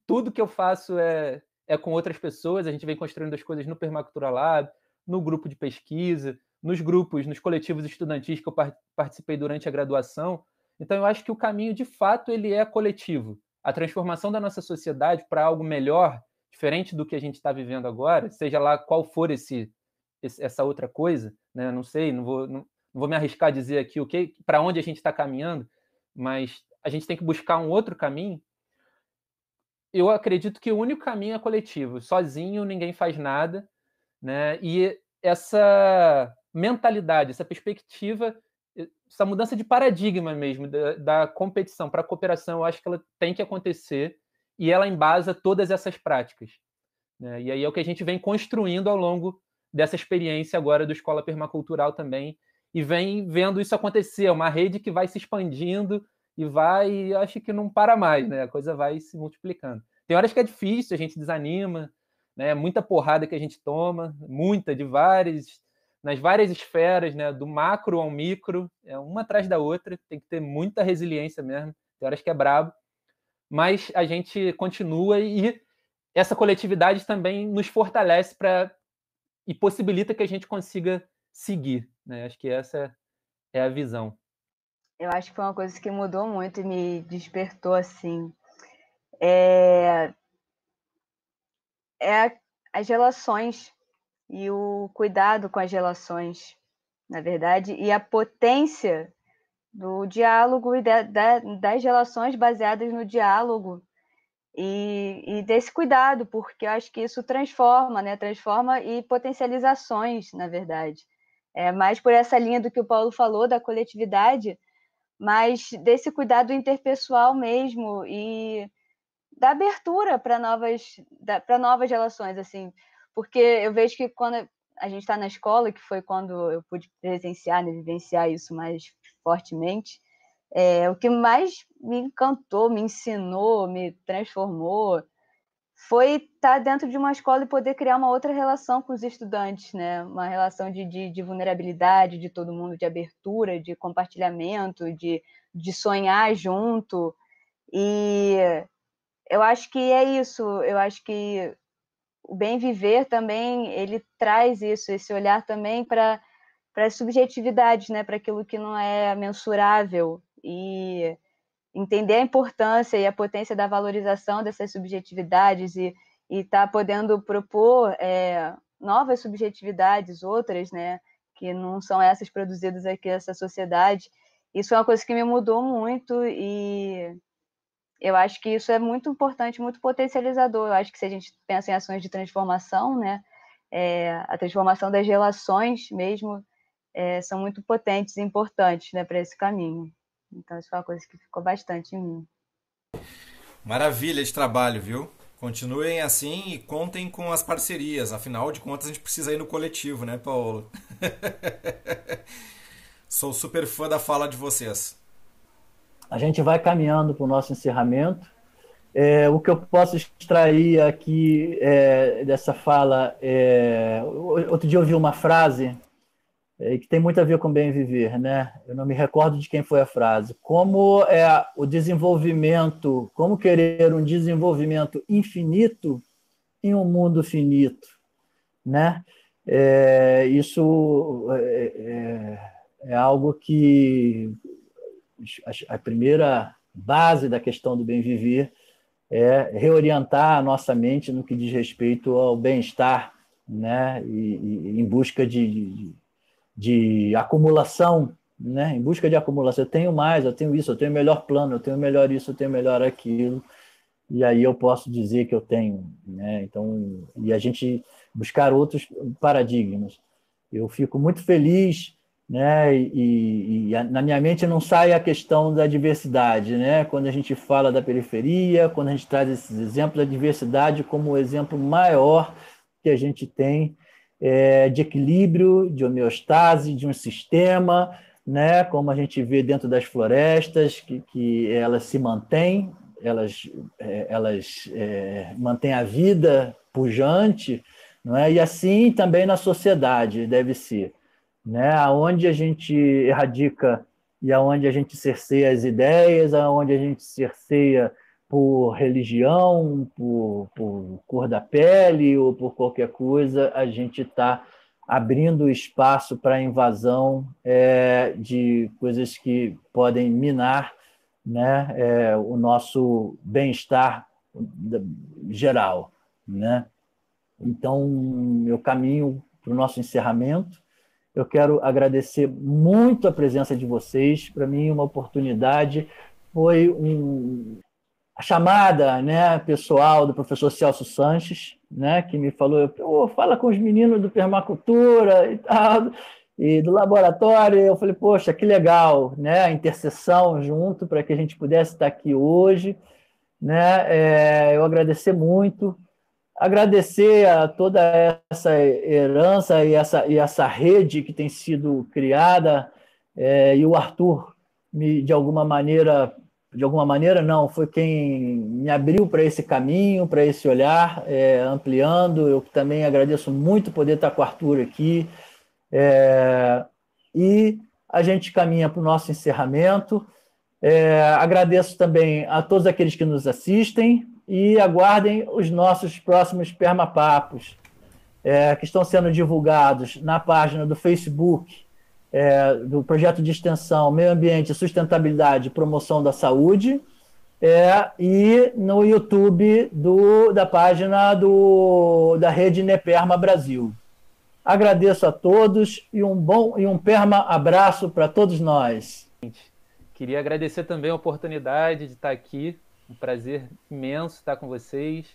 Tudo que eu faço é, é com outras pessoas, a gente vem construindo as coisas no Permacultura Lab, no grupo de pesquisa, nos grupos, nos coletivos estudantis que eu participei durante a graduação. Então eu acho que o caminho de fato ele é coletivo. A transformação da nossa sociedade para algo melhor diferente do que a gente está vivendo agora, seja lá qual for esse, esse essa outra coisa, né? Não sei, não vou, não, não vou me arriscar a dizer aqui o que, para onde a gente está caminhando, mas a gente tem que buscar um outro caminho. Eu acredito que o único caminho é coletivo. Sozinho ninguém faz nada, né? E essa mentalidade, essa perspectiva, essa mudança de paradigma mesmo da, da competição para a cooperação, eu acho que ela tem que acontecer e ela embasa todas essas práticas. Né? E aí é o que a gente vem construindo ao longo dessa experiência agora do Escola Permacultural também, e vem vendo isso acontecer, é uma rede que vai se expandindo e vai, e acho que não para mais, né? A coisa vai se multiplicando. Tem horas que é difícil, a gente desanima, né? É muita porrada que a gente toma, muita de várias, nas várias esferas, né? Do macro ao micro, é uma atrás da outra, tem que ter muita resiliência mesmo. Tem horas que é brabo, mas a gente continua e essa coletividade também nos fortalece para e possibilita que a gente consiga seguir. Né? Acho que essa é a visão. Eu acho que foi uma coisa que mudou muito e me despertou assim. É, é as relações e o cuidado com as relações, na verdade, e a potência do diálogo e de, de, das relações baseadas no diálogo e, e, desse cuidado, porque eu acho que isso transforma, né? Transforma e potencializações, na verdade. É mais por essa linha do que o Paulo falou da coletividade, mas desse cuidado interpessoal mesmo e da abertura para novas para novas relações, assim, porque eu vejo que quando a gente está na escola, que foi quando eu pude presenciar, né, vivenciar isso mais fortemente, é, o que mais me encantou, me ensinou, me transformou foi estar tá dentro de uma escola e poder criar uma outra relação com os estudantes, né? Uma relação de, de, de vulnerabilidade de todo mundo, de abertura, de compartilhamento, de, de sonhar junto. E eu acho que é isso. Eu acho que o bem viver também ele traz isso, esse olhar também para para as subjetividades, né, para aquilo que não é mensurável e entender a importância e a potência da valorização dessas subjetividades e estar tá podendo propor é, novas subjetividades, outras, né, que não são essas produzidas aqui nessa sociedade. Isso é uma coisa que me mudou muito e eu acho que isso é muito importante, muito potencializador. Eu acho que se a gente pensa em ações de transformação, né, é, a transformação das relações mesmo é, são muito potentes e importantes né, para esse caminho. Então, isso foi uma coisa que ficou bastante em mim. Maravilha de trabalho, viu? Continuem assim e contem com as parcerias. Afinal de contas, a gente precisa ir no coletivo, né, Paulo? [LAUGHS] Sou super fã da fala de vocês. A gente vai caminhando para o nosso encerramento. É, o que eu posso extrair aqui é, dessa fala é. Outro dia eu ouvi uma frase é, e que tem muito a ver com bem viver, né? Eu não me recordo de quem foi a frase. Como é o desenvolvimento, como querer um desenvolvimento infinito em um mundo finito, né? É, isso é, é, é, algo que a, primeira base da questão do bem viver é reorientar a nossa mente no que diz respeito ao bem-estar, né? E, e, em busca de, de de acumulação, né? em busca de acumulação. Eu tenho mais, eu tenho isso, eu tenho melhor plano, eu tenho melhor isso, eu tenho melhor aquilo. E aí eu posso dizer que eu tenho. Né? Então, e a gente buscar outros paradigmas. Eu fico muito feliz né? E, e, na minha mente não sai a questão da diversidade, né? Quando a gente fala da periferia, quando a gente traz esses exemplos, a diversidade como o exemplo maior que a gente tem é, de equilíbrio, de homeostase, de um sistema, né? como a gente vê dentro das florestas, que, que elas se mantêm, elas, é, elas é, mantêm a vida pujante, não é? e assim também na sociedade deve ser. Né? Onde a gente erradica e aonde a gente cerceia as ideias, aonde a gente cerceia por religião, por, por cor da pele ou por qualquer coisa, a gente está abrindo espaço para invasão é, de coisas que podem minar né, é, o nosso bem-estar geral. Né? Então, eu caminho para o nosso encerramento. Eu quero agradecer muito a presença de vocês. Para mim, uma oportunidade foi um, a chamada né, pessoal do professor Celso Sanches, né, que me falou, oh, fala com os meninos do permacultura e tal, e do laboratório, eu falei, poxa, que legal, né, a interseção junto para que a gente pudesse estar aqui hoje, né, é, eu agradecer muito, agradecer a toda essa herança e essa, e essa rede que tem sido criada, é, e o Arthur me, de alguma maneira, de alguma maneira, não, foi quem me abriu para esse caminho, para esse olhar, é, ampliando. Eu também agradeço muito poder estar com o Arthur aqui. É, e a gente caminha para o nosso encerramento. É, agradeço também a todos aqueles que nos assistem e aguardem os nossos próximos permapapos, é, que estão sendo divulgados na página do Facebook é, do projeto de extensão Meio Ambiente, Sustentabilidade e Promoção da Saúde, é, e no YouTube do, da página do, da rede Neperma Brasil. Agradeço a todos e um bom e um perma abraço para todos nós. Queria agradecer também a oportunidade de estar aqui. Um prazer imenso estar com vocês,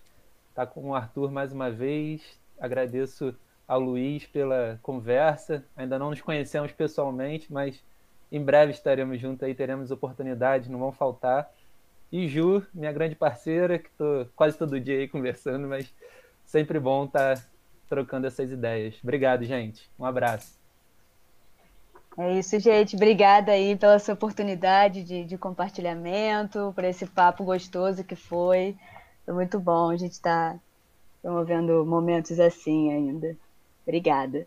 estar com o Arthur mais uma vez. Agradeço ao Luiz pela conversa. Ainda não nos conhecemos pessoalmente, mas em breve estaremos juntos aí, teremos oportunidades, não vão faltar. E Ju, minha grande parceira, que estou quase todo dia aí conversando, mas sempre bom estar tá trocando essas ideias. Obrigado, gente. Um abraço. É isso, gente. Obrigada aí pela sua oportunidade de, de compartilhamento, por esse papo gostoso que foi. Foi muito bom a gente estar tá promovendo momentos assim ainda. Obrigada.